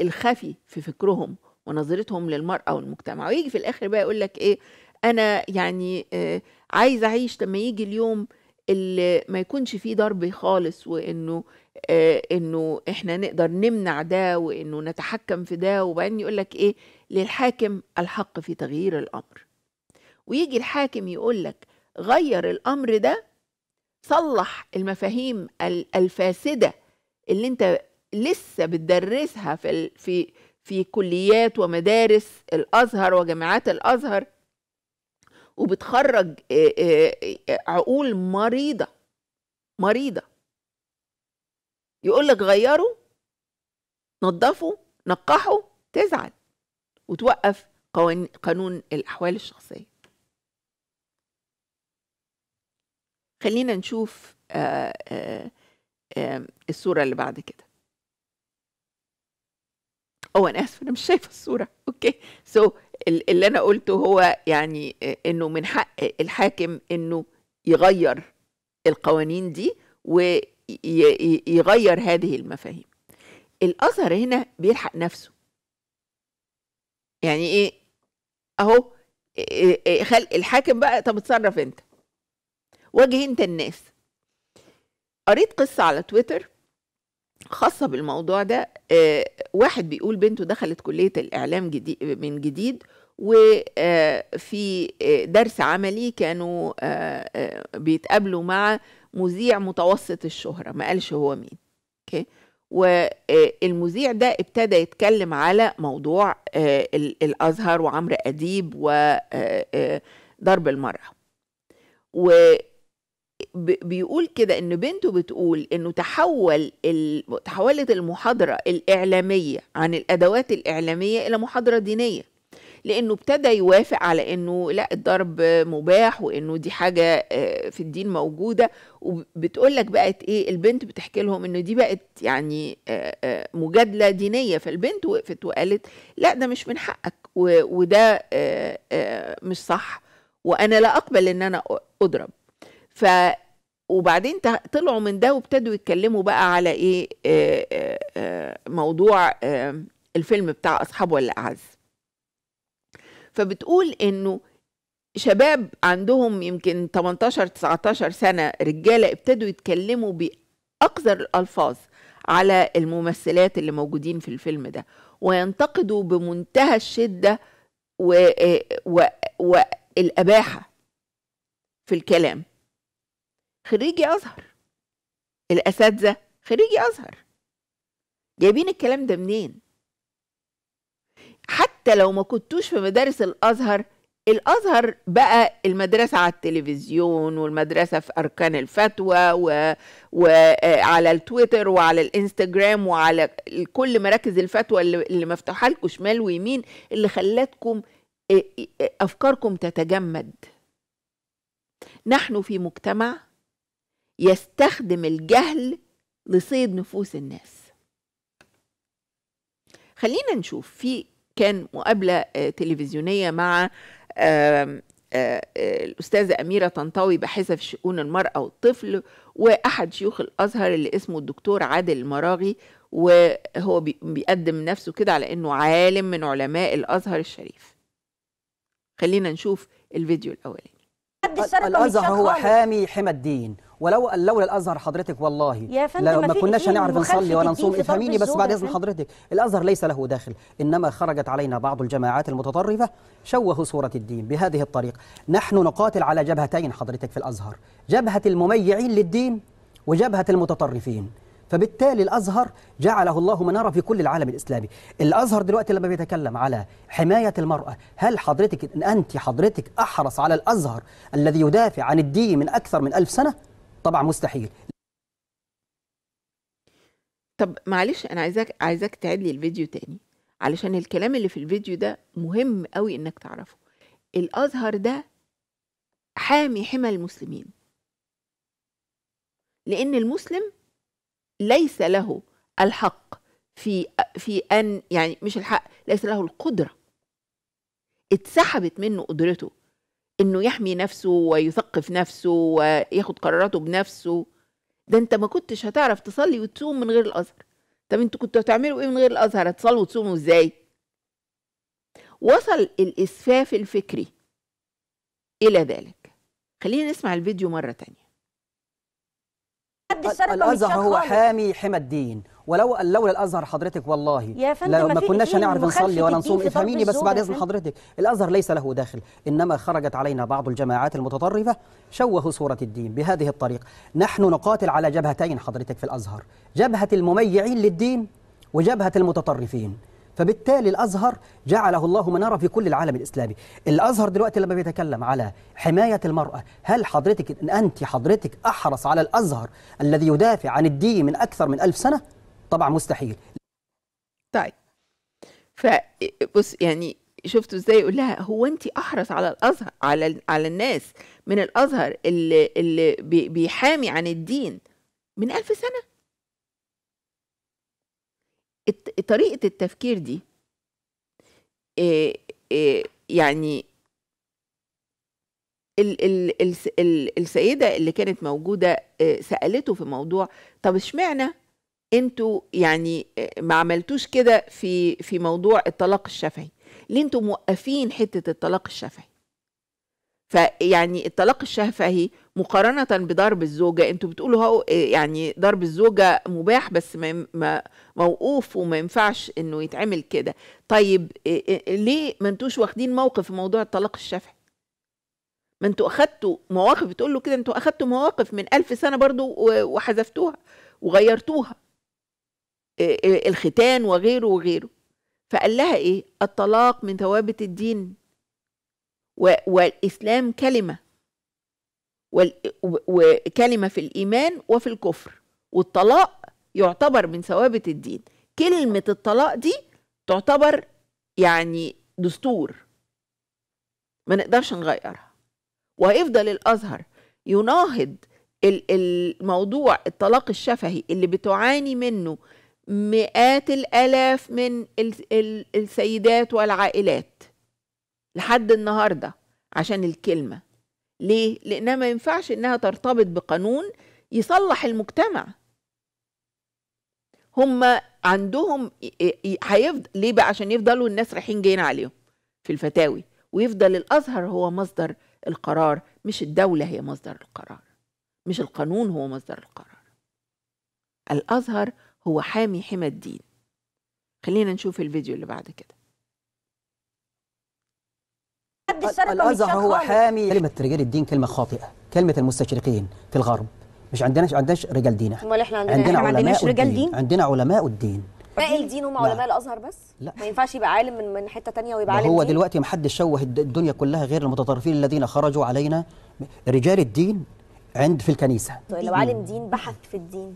الخفي في فكرهم ونظرتهم للمراه والمجتمع ويجي في الاخر بقى يقول لك ايه انا يعني آه، عايز اعيش لما يجي اليوم اللي ما يكونش فيه ضرب خالص وانه آه انه احنا نقدر نمنع ده وانه نتحكم في ده وبعدين يقول لك ايه للحاكم الحق في تغيير الامر ويجي الحاكم يقول لك غير الامر ده صلح المفاهيم الفاسده اللي انت لسه بتدرسها في في في كليات ومدارس الازهر وجامعات الازهر وبتخرج عقول مريضه مريضه يقول لك غيره نظفه نقحه تزعل وتوقف قانون الاحوال الشخصيه خلينا نشوف آمم، الصوره اللي بعد كده او انا اسفه انا مش شايفه الصوره اوكي سو so, اللي انا قلته هو يعني آه، انه من حق آه، الحاكم انه يغير القوانين دي ويغير هذه المفاهيم الازهر هنا بيلحق نفسه يعني ايه اهو آه، خلق الحاكم بقى طب اتصرف انت واجه انت الناس قريت قصه على تويتر خاصة بالموضوع ده آه، واحد بيقول بنته دخلت كلية الإعلام جديد من جديد وفي آه، آه، درس عملي كانوا بيتقابلوا مع مذيع متوسط الشهرة ما قالش هو مين اوكي والمذيع ده ابتدى يتكلم على موضوع الأزهر وعمرو أديب وضرب المرأة بيقول كده ان بنته بتقول انه تحول تحولت المحاضره الاعلاميه عن الادوات الاعلاميه الى محاضره دينيه لانه ابتدى يوافق على انه لا الضرب مباح وانه دي حاجه آه، في الدين موجوده وبتقول لك بقت ايه البنت بتحكي لهم انه دي بقت يعني آه، آه، مجادله دينيه فالبنت وقفت وقالت لا ده مش من حقك وده مش صح وانا لا اقبل ان انا اضرب ف وبعدين طلعوا من ده وابتدوا يتكلموا بقى على ايه آه، آه، آه، موضوع الفيلم بتاع اصحاب ولا اعز فبتقول انه شباب عندهم يمكن 18 19 سنه رجاله ابتدوا يتكلموا باقذر الالفاظ على الممثلات اللي موجودين في الفيلم ده وينتقدوا بمنتهى الشده و... و... والاباحه في الكلام خريجي أزهر الأساتذة خريجي أزهر جايبين الكلام ده منين حتى لو ما كنتوش في مدارس الأزهر الأزهر بقى المدرسة على التلفزيون والمدرسة في أركان الفتوى و... وعلى آه، التويتر وعلى الإنستجرام وعلى كل مراكز الفتوى اللي مفتوحة لكم شمال ويمين اللي خلتكم آه، آه، أفكاركم تتجمد نحن في مجتمع يستخدم الجهل لصيد نفوس الناس خلينا نشوف في كان مقابلة آه، تلفزيونية مع آه، آه، الأستاذة أميرة طنطاوي باحثة في شؤون المرأة والطفل وأحد شيوخ الأزهر اللي اسمه الدكتور عادل المراغي وهو بيقدم نفسه كده على إنه عالم من علماء الأزهر الشريف خلينا نشوف الفيديو الأولاني الأزهر هو حامي حمى الدين ولو لولا الازهر حضرتك والله يا فندم لو ما كناش هنعرف نصلي ولا نصوم افهميني بس بعد اذن حضرتك الازهر ليس له داخل انما خرجت علينا بعض الجماعات المتطرفه شوهوا صوره الدين بهذه الطريقه نحن نقاتل على جبهتين حضرتك في الازهر جبهه المميعين للدين وجبهه المتطرفين فبالتالي الأزهر جعله الله منارة في كل العالم الإسلامي الأزهر دلوقتي لما بيتكلم على حماية المرأة هل حضرتك أنت حضرتك أحرص على الأزهر الذي يدافع عن الدين من أكثر من ألف سنة طبعا مستحيل طب معلش انا عايزاك عايزاك تعيد لي الفيديو تاني علشان الكلام اللي في الفيديو ده مهم قوي انك تعرفه الازهر ده حامي حمى المسلمين لان المسلم ليس له الحق في في ان يعني مش الحق ليس له القدره اتسحبت منه قدرته انه يحمي نفسه ويثقف نفسه وياخد قراراته بنفسه ده انت ما كنتش هتعرف تصلي وتصوم من غير الازهر طب انتوا كنتوا هتعملوا ايه من غير الازهر هتصلوا وتصوموا ازاي وصل الاسفاف الفكري الى ذلك خلينا نسمع الفيديو مره تانية الازهر هو حامي حمى الدين ولو لولا الازهر حضرتك والله يا فندم لو ما كناش هنعرف نصلي ولا نصوم افهميني بس بعد اذن حضرتك الازهر ليس له داخل انما خرجت علينا بعض الجماعات المتطرفه شوهوا صوره الدين بهذه الطريقه نحن نقاتل على جبهتين حضرتك في الازهر جبهه المميعين للدين وجبهه المتطرفين فبالتالي الأزهر جعله الله منارة في كل العالم الإسلامي الأزهر دلوقتي لما بيتكلم على حماية المرأة هل حضرتك أنت حضرتك أحرص على الأزهر الذي يدافع عن الدين من أكثر من ألف سنة طبعا مستحيل طيب فبص يعني شفتوا ازاي يقول لها هو انت احرص على الازهر على على الناس من الازهر اللي اللي بيحامي عن الدين من ألف سنه طريقه التفكير دي يعني ال ال ال السيده اللي كانت موجوده سالته في موضوع طب اشمعنى انتوا يعني آه، ما عملتوش كده في في موضوع الطلاق الشفهي ليه انتوا موقفين حته الطلاق الشفهي فيعني الطلاق الشفهي مقارنه بضرب الزوجه انتوا بتقولوا هو آه، يعني ضرب الزوجه مباح بس ما موقوف وما ينفعش انه يتعمل كده طيب آه، ليه ما انتوش واخدين موقف في موضوع الطلاق الشفهي ما انتوا اخدتوا مواقف بتقول له كده انتوا اخدتوا مواقف من ألف سنه برضو وحذفتوها وغيرتوها آه، آه، الختان وغيره وغيره فقال لها ايه الطلاق من ثوابت الدين والاسلام كلمه وكلمه في الايمان وفي الكفر والطلاق يعتبر من ثوابت الدين كلمه الطلاق دي تعتبر يعني دستور ما نقدرش نغيرها وهيفضل الازهر يناهض الموضوع الطلاق الشفهي اللي بتعاني منه مئات الالاف من السيدات والعائلات لحد النهارده عشان الكلمه ليه لانها ما ينفعش انها ترتبط بقانون يصلح المجتمع هم عندهم هيفضل ليه بقى عشان يفضلوا الناس رايحين جايين عليهم في الفتاوي ويفضل الازهر هو مصدر القرار مش الدوله هي مصدر القرار مش القانون هو مصدر القرار الازهر هو حامي حمى الدين خلينا نشوف الفيديو اللي بعد كده الازهر هو حامي كلمه رجال الدين كلمه خاطئه كلمه المستشرقين في الغرب مش عندناش عندناش رجال دين امال احنا عندنا عندنا احنا عندناش رجال دين عندنا علماء الدين باقي الدين هم علماء الازهر بس لا ما ينفعش يبقى عالم من من حته ثانيه ويبقى عالم هو دين؟ دلوقتي ما حدش شوه الدنيا كلها غير المتطرفين الذين خرجوا علينا رجال الدين عند في الكنيسه طيب لو عالم دين بحث في الدين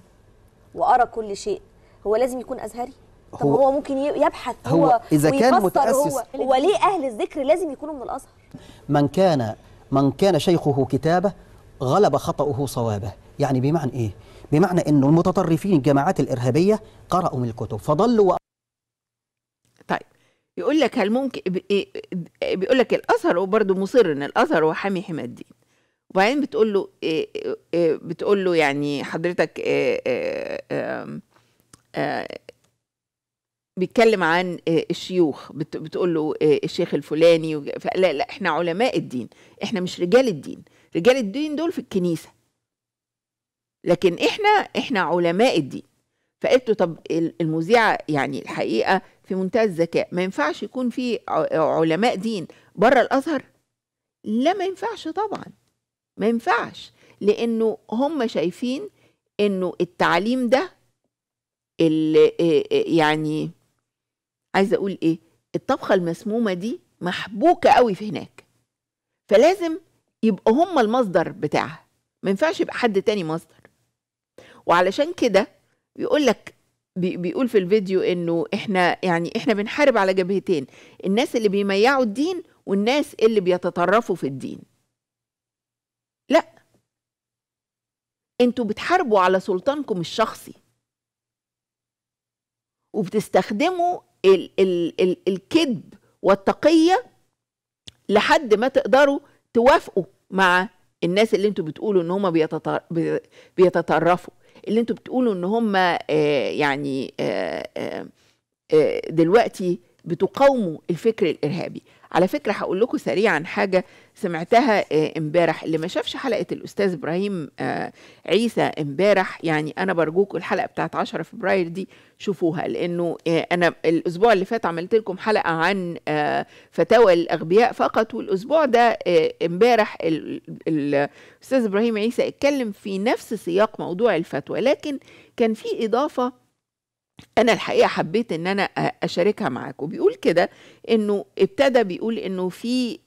وارى كل شيء هو لازم يكون ازهري طب هو, هو ممكن يبحث هو, هو اذا كان متاسس هو, هو ليه اهل الذكر لازم يكونوا من الازهر من كان من كان شيخه كتابه غلب خطأه صوابه يعني بمعنى ايه بمعنى انه المتطرفين الجماعات الارهابيه قرأوا من الكتب فضلوا و... طيب يقول لك هل ممكن إيه، إيه، بيقول لك الازهر وبرضه مصر ان الازهر هو حامي حماد الدين وبعدين بتقول له آه، آه، آه، بتقول له يعني حضرتك بيتكلم عن الشيوخ بتقول له الشيخ الفلاني لا لا احنا علماء الدين احنا مش رجال الدين رجال الدين دول في الكنيسه لكن احنا احنا علماء الدين فقلت له طب المذيعه يعني الحقيقه في منتهى الذكاء ما ينفعش يكون في علماء دين بره الازهر لا ما ينفعش طبعا ما ينفعش لانه هم شايفين انه التعليم ده اللي آه، آه، يعني عايزه اقول ايه الطبخه المسمومه دي محبوكه قوي في هناك فلازم يبقى هم المصدر بتاعها ما ينفعش يبقى حد تاني مصدر وعلشان كده بيقول لك بيقول في الفيديو انه احنا يعني احنا بنحارب على جبهتين الناس اللي بيميعوا الدين والناس اللي بيتطرفوا في الدين لا انتوا بتحاربوا على سلطانكم الشخصي وبتستخدموا ال ال ال الكذب والتقية لحد ما تقدروا توافقوا مع الناس اللي انتوا بتقولوا ان هم بيتطرفوا اللي انتوا بتقولوا ان هم آه، يعني آه، آه، دلوقتي بتقاوموا الفكر الارهابي على فكره هقول لكم سريعا حاجه سمعتها آه، امبارح اللي ما شافش حلقه الاستاذ ابراهيم آه، عيسى امبارح يعني انا برجوكم الحلقه بتاعت 10 فبراير دي شوفوها لانه آه، انا الاسبوع اللي فات عملت لكم حلقه عن فتاوى الاغبياء فقط والاسبوع ده امبارح الاستاذ ابراهيم عيسى اتكلم في نفس سياق موضوع الفتوى لكن كان في اضافه انا الحقيقه حبيت ان انا اشاركها معاكم بيقول كده انه ابتدى بيقول انه في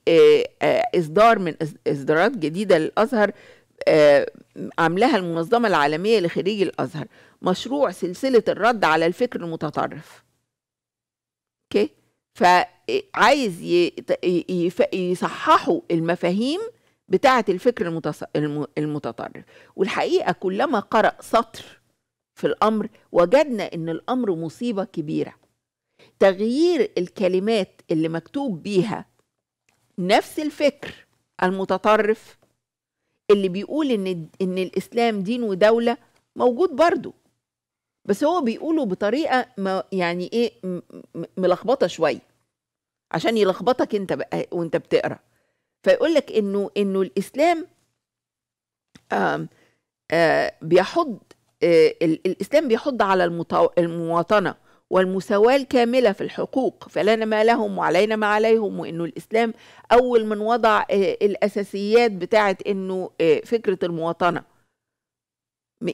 اصدار من اصدارات جديده للازهر عاملاها المنظمه العالميه لخريجي الازهر مشروع سلسله الرد على الفكر المتطرف اوكي فعايز يصححوا المفاهيم بتاعه الفكر المتطرف والحقيقه كلما قرأ سطر في الامر وجدنا ان الامر مصيبه كبيره تغيير الكلمات اللي مكتوب بيها نفس الفكر المتطرف اللي بيقول ان ان الاسلام دين ودوله موجود برضه بس هو بيقوله بطريقه ما يعني ايه ملخبطه شويه عشان يلخبطك انت بقى وانت بتقرا فيقول لك انه انه الاسلام آم آم آه، بيحض آه، الإسلام بيحض على المواطنة والمساواة الكاملة في الحقوق فلنا ما لهم وعلينا ما عليهم وإنه الإسلام أول من وضع آه، الأساسيات بتاعة إنه آه، فكرة المواطنة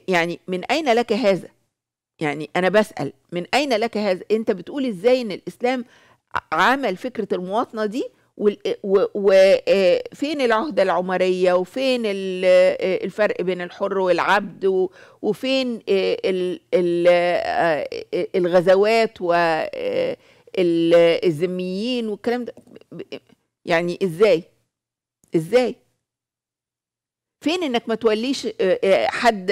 يعني من أين لك هذا؟ يعني أنا بسأل من أين لك هذا؟ أنت بتقول إزاي إن الإسلام عمل فكرة المواطنة دي وفين آه، العهدة العمرية وفين آه، الفرق بين الحر والعبد وفين آه، الغزوات والذميين والكلام ده يعني ازاي ازاي فين انك ما توليش حد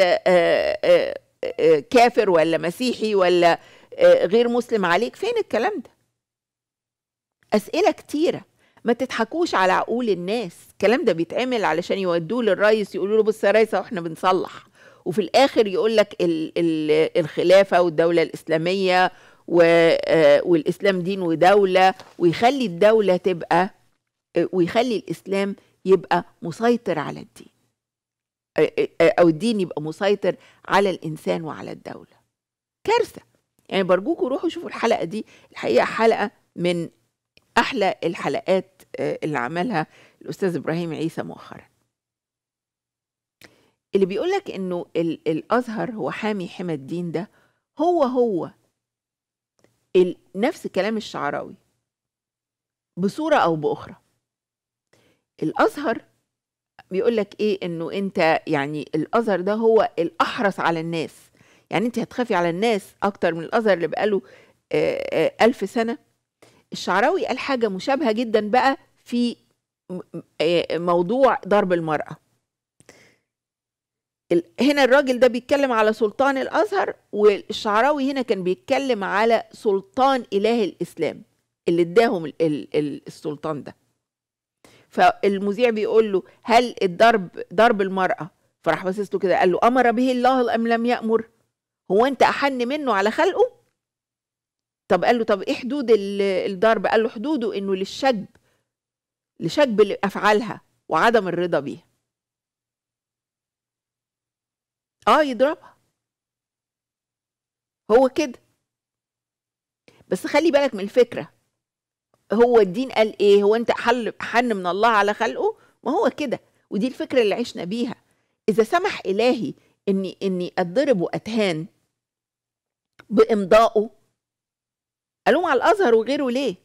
كافر ولا مسيحي ولا غير مسلم عليك فين الكلام ده اسئله كتيره ما تضحكوش على عقول الناس الكلام ده بيتعمل علشان يودوه للريس يقولوا له بص يا ريس احنا بنصلح وفي الاخر يقول لك ال ال الخلافه والدوله الاسلاميه آه، والاسلام دين ودوله ويخلي الدوله تبقى آه، ويخلي الاسلام يبقى مسيطر على الدين آه، او الدين يبقى مسيطر على الانسان وعلى الدوله كارثه يعني برجوكوا روحوا شوفوا الحلقه دي الحقيقه حلقه من احلى الحلقات آه، اللي عملها الاستاذ ابراهيم عيسى مؤخرا اللي بيقولك انه الازهر هو حامي حمى الدين ده هو هو نفس كلام الشعراوي بصوره او باخرى الازهر بيقول لك ايه انه انت يعني الازهر ده هو الاحرص على الناس يعني انت هتخافي على الناس اكتر من الازهر اللي بقاله آه، آه، ألف سنه الشعراوي قال حاجة مشابهة جدا بقى في آه، موضوع ضرب المرأة هنا الراجل ده بيتكلم على سلطان الازهر والشعراوي هنا كان بيتكلم على سلطان اله الاسلام اللي اداهم السلطان ده فالمذيع بيقول له هل الضرب ضرب المراه فراح باصص كده قال له امر به الله ام لم يامر هو انت احن منه على خلقه طب قال له طب ايه حدود الضرب قال له حدوده انه للشجب لشجب افعالها وعدم الرضا بيها اه يضربها هو كده بس خلي بالك من الفكره هو الدين قال ايه هو انت حل حن من الله على خلقه ما هو كده ودي الفكره اللي عشنا بيها اذا سمح الهي اني اني اتضرب واتهان بامضائه الوم على الازهر وغيره ليه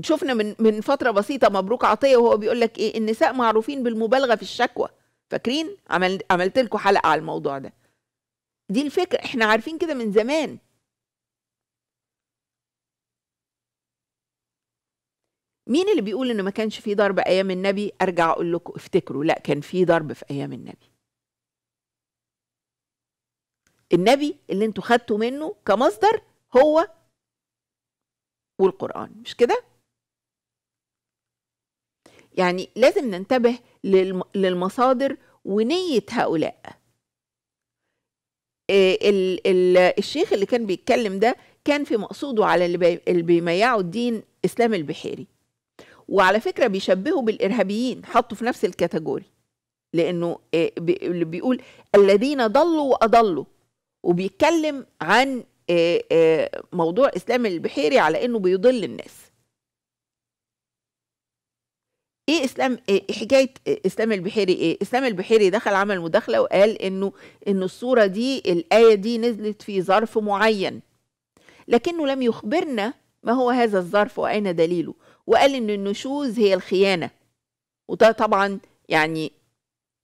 شفنا من من فتره بسيطه مبروك عطيه وهو بيقول لك ايه النساء معروفين بالمبالغه في الشكوى فاكرين عمل عملت لكم حلقه على الموضوع ده دي الفكره احنا عارفين كده من زمان مين اللي بيقول انه ما كانش في ضرب ايام النبي ارجع اقول لكم افتكروا لا كان في ضرب في ايام النبي النبي اللي انتوا خدتوا منه كمصدر هو والقرآن مش كده؟ يعني لازم ننتبه للمصادر ونية هؤلاء آه، الشيخ اللي كان بيتكلم ده كان في مقصوده على اللي بيميعوا الدين اسلام البحيري وعلى فكره بيشبهوا بالارهابيين حطوا في نفس الكاتيجوري لانه آه، اللي بيقول الذين ضلوا واضلوا وبيتكلم عن آه، آه، موضوع اسلام البحيري على انه بيضل الناس ايه اسلام إيه, إيه حكايه آه، اسلام البحيري ايه اسلام البحيري دخل عمل مداخله وقال انه ان الصوره دي الايه دي نزلت في ظرف معين لكنه لم يخبرنا ما هو هذا الظرف واين دليله وقال ان النشوز هي الخيانه وده طبعا يعني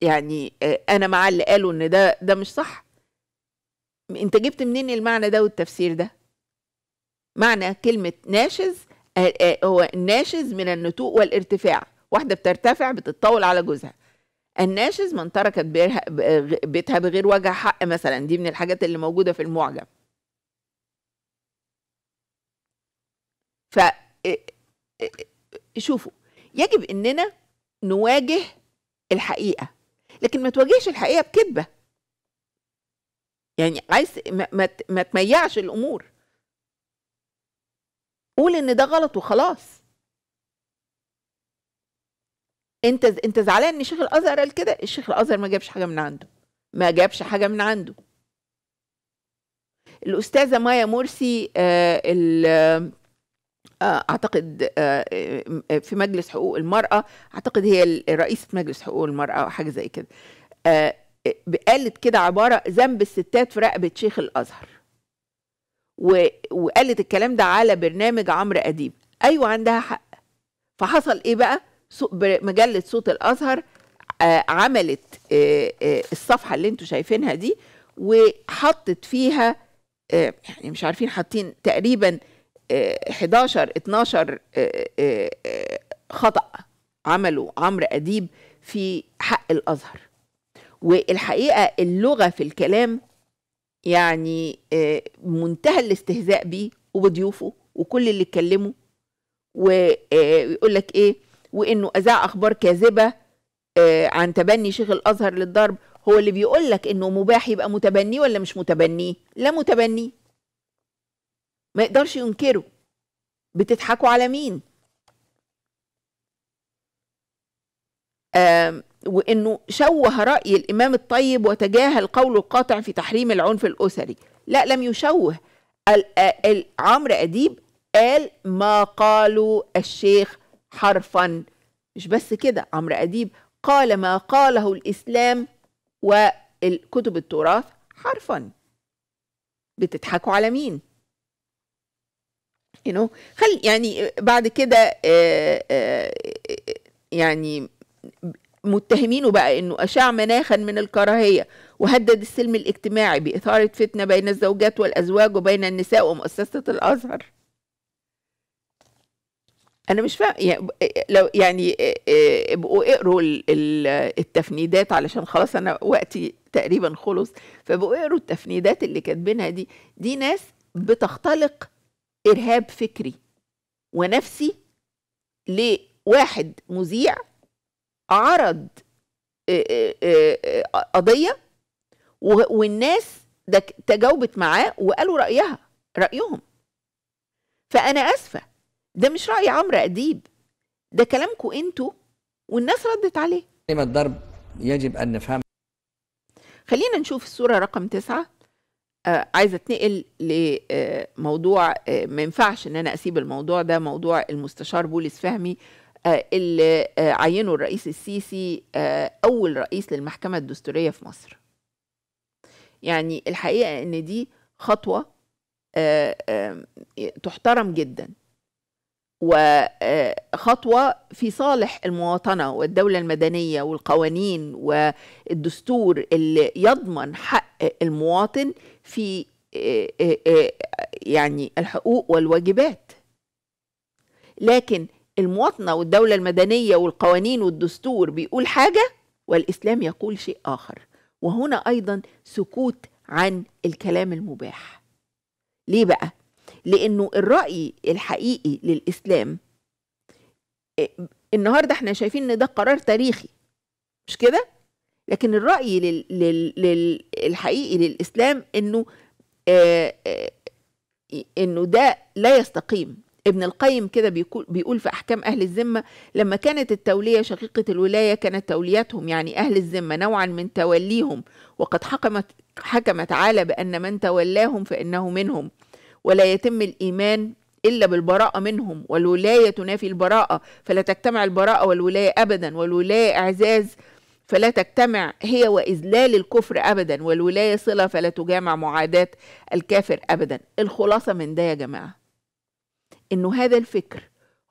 يعني انا مع اللي قالوا ان ده ده مش صح انت جبت منين المعنى ده والتفسير ده معنى كلمة ناشز آه، آه، هو الناشز من النتوء والارتفاع واحدة بترتفع بتطول على جوزها الناشز من تركت آه، بيتها بغير وجه حق مثلا دي من الحاجات اللي موجودة في المعجم ف شوفوا يجب اننا نواجه الحقيقه لكن ما تواجهش الحقيقه بكذبه يعني عايز ما, ما, ما تميعش الامور قول ان ده غلط وخلاص انت انت زعلان ان شيخ الازهر قال كده الشيخ الازهر ما جابش حاجه من عنده ما جابش حاجه من عنده الاستاذه مايا مرسي آه, آه، اعتقد آه، آه، في مجلس حقوق المراه اعتقد هي رئيسه مجلس حقوق المراه او حاجه زي كده قالت كده عباره ذنب الستات في رقبه شيخ الازهر وقالت الكلام ده على برنامج عمرو اديب ايوه عندها حق فحصل ايه بقى مجله صوت الازهر آه، عملت آه، آه، الصفحه اللي انتوا شايفينها دي وحطت فيها يعني مش عارفين حاطين تقريبا 11 12 خطأ عمله عمرو أديب في حق الأزهر والحقيقه اللغه في الكلام يعني آه، منتهى الاستهزاء بيه وبضيوفه وكل اللي اتكلموا ويقول آه، لك ايه وانه اذاع اخبار كاذبه آه، عن تبني شيخ الازهر للضرب هو اللي بيقول لك انه مباح يبقى متبني ولا مش متبني لا متبني ما يقدرش ينكره بتضحكوا على مين وانه شوه راي الامام الطيب وتجاهل قوله القاطع في تحريم العنف الاسري لا لم يشوه عمرو اديب قال ما قالوا الشيخ حرفا مش بس كده عمرو اديب قال ما قاله الاسلام والكتب التراث حرفا بتضحكوا على مين you know خل يعني بعد كده يعني متهمينه بقى انه اشاع مناخا من الكراهيه وهدد السلم الاجتماعي باثاره فتنه بين الزوجات والازواج وبين النساء ومؤسسه الازهر انا مش فاهم يعني لو يعني ابقوا اقروا التفنيدات علشان خلاص انا وقتي تقريبا خلص فبقوا اقروا التفنيدات اللي كاتبينها دي دي ناس بتختلق ارهاب فكري ونفسي لواحد مذيع عرض قضيه والناس تجاوبت معاه وقالوا رايها رايهم فانا اسفه ده مش راي عمرو اديب ده كلامكم انتوا والناس ردت عليه كلمه ضرب يجب ان نفهم خلينا نشوف الصوره رقم تسعة آه، عايزه اتنقل لموضوع آه، آه، ما ينفعش ان انا اسيب الموضوع ده موضوع المستشار بولس فهمي آه، اللي آه، عينه الرئيس السيسي آه، أول رئيس للمحكمة الدستورية في مصر يعني الحقيقة إن دي خطوة تحترم جدا وخطوة في صالح المواطنة والدولة المدنية والقوانين والدستور اللي يضمن حق المواطن في يعني الحقوق والواجبات لكن المواطنه والدوله المدنيه والقوانين والدستور بيقول حاجه والاسلام يقول شيء اخر وهنا ايضا سكوت عن الكلام المباح ليه بقى لانه الراي الحقيقي للاسلام آه، النهارده احنا شايفين ان ده قرار تاريخي مش كده لكن الراي لل... لل... لل... الحقيقي للاسلام انه آه، آه، انه ده لا يستقيم ابن القيم كده بيقول في أحكام أهل الذمة لما كانت التولية شقيقة الولاية كانت توليتهم يعني أهل الذمة نوعا من توليهم وقد حكمت حكمت على بأن من تولاهم فإنه منهم ولا يتم الإيمان إلا بالبراءة منهم والولاية تنافي البراءة فلا تجتمع البراءة والولاية أبدا والولاية إعزاز فلا تجتمع هي وإذلال الكفر أبدا والولاية صلة فلا تجامع معاداة الكافر أبدا الخلاصة من ده يا جماعة انه هذا الفكر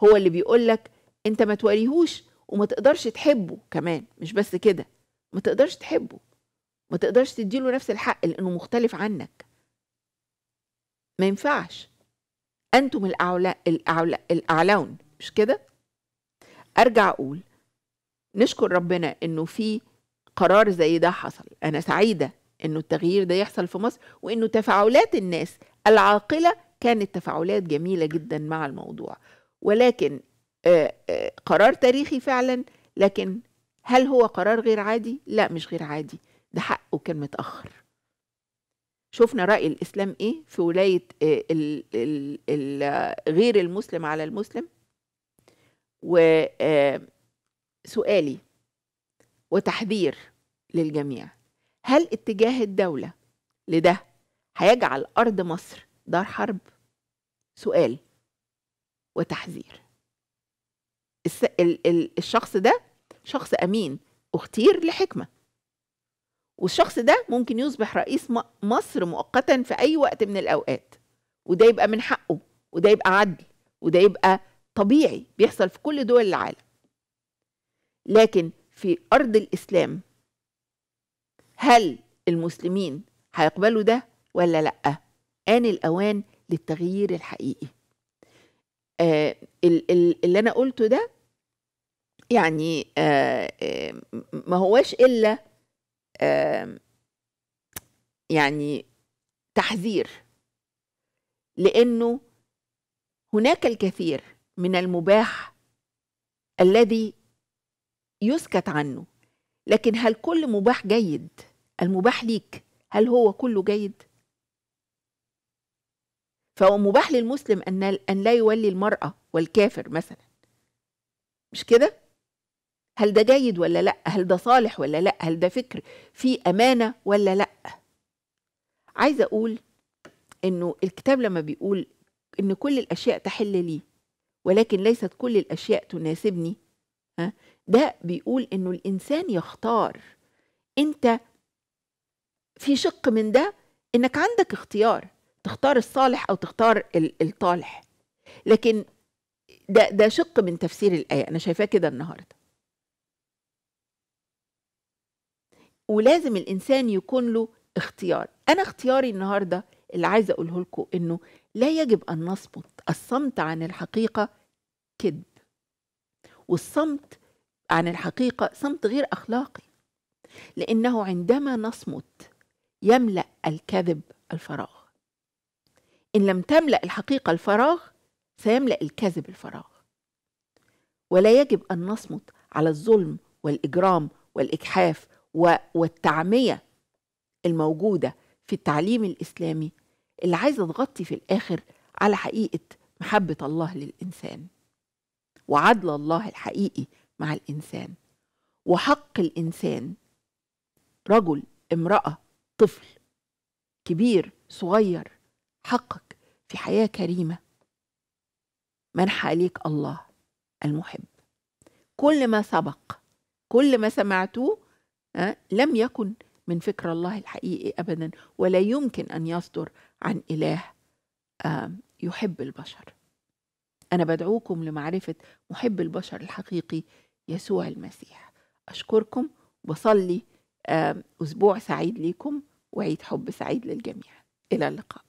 هو اللي بيقول لك انت ما توريهوش وما تقدرش تحبه كمان مش بس كده ما تقدرش تحبه ما تقدرش تديله نفس الحق لانه مختلف عنك ما ينفعش انتم الاعلى الاعلى الاعلون مش كده ارجع اقول نشكر ربنا انه في قرار زي ده حصل انا سعيده انه التغيير ده يحصل في مصر وانه تفاعلات الناس العاقله كانت تفاعلات جميله جدا مع الموضوع ولكن آه، آه، قرار تاريخي فعلا لكن هل هو قرار غير عادي لا مش غير عادي ده حقه كان متاخر شفنا راي الاسلام ايه في ولايه آه، غير المسلم على المسلم وسؤالي وتحذير للجميع هل اتجاه الدوله لده هيجعل ارض مصر دار حرب سؤال وتحذير الس... ال... ال... الشخص ده شخص امين اختير لحكمه والشخص ده ممكن يصبح رئيس مصر مؤقتا في اي وقت من الاوقات وده يبقى من حقه وده يبقى عدل وده يبقى طبيعي بيحصل في كل دول العالم لكن في ارض الاسلام هل المسلمين هيقبلوا ده ولا لأ؟ آن الأوان للتغيير الحقيقي آه اللي أنا قلته ده يعني آه آه ما هواش إلا آه يعني تحذير لأنه هناك الكثير من المباح الذي يسكت عنه لكن هل كل مباح جيد المباح ليك هل هو كله جيد فهو مباح للمسلم أن أن لا يولي المرأة والكافر مثلا مش كده؟ هل ده جيد ولا لأ؟ هل ده صالح ولا لأ؟ هل ده فكر في أمانة ولا لأ؟ عايزة أقول إنه الكتاب لما بيقول إن كل الأشياء تحل لي ولكن ليست كل الأشياء تناسبني ها؟ ده بيقول إنه الإنسان يختار أنت في شق من ده إنك عندك اختيار تختار الصالح او تختار الطالح لكن ده ده شق من تفسير الايه انا شايفاه كده النهارده ولازم الانسان يكون له اختيار انا اختياري النهارده اللي عايزه اقوله لكم انه لا يجب ان نصمت الصمت عن الحقيقه كذب والصمت عن الحقيقه صمت غير اخلاقي لانه عندما نصمت يملا الكذب الفراغ إن لم تملأ الحقيقة الفراغ سيملأ الكذب الفراغ ولا يجب أن نصمت على الظلم والإجرام والإجحاف والتعمية الموجودة في التعليم الإسلامي اللي عايزة تغطي في الآخر على حقيقة محبة الله للإنسان وعدل الله الحقيقي مع الإنسان وحق الإنسان رجل امرأة طفل كبير صغير حقك في حياة كريمة منح عليك الله المحب كل ما سبق كل ما سمعتوه آه، لم يكن من فكر الله الحقيقي أبدا ولا يمكن أن يصدر عن إله آه، يحب البشر أنا بدعوكم لمعرفة محب البشر الحقيقي يسوع المسيح أشكركم وصلي آه، أسبوع سعيد ليكم وعيد حب سعيد للجميع إلى اللقاء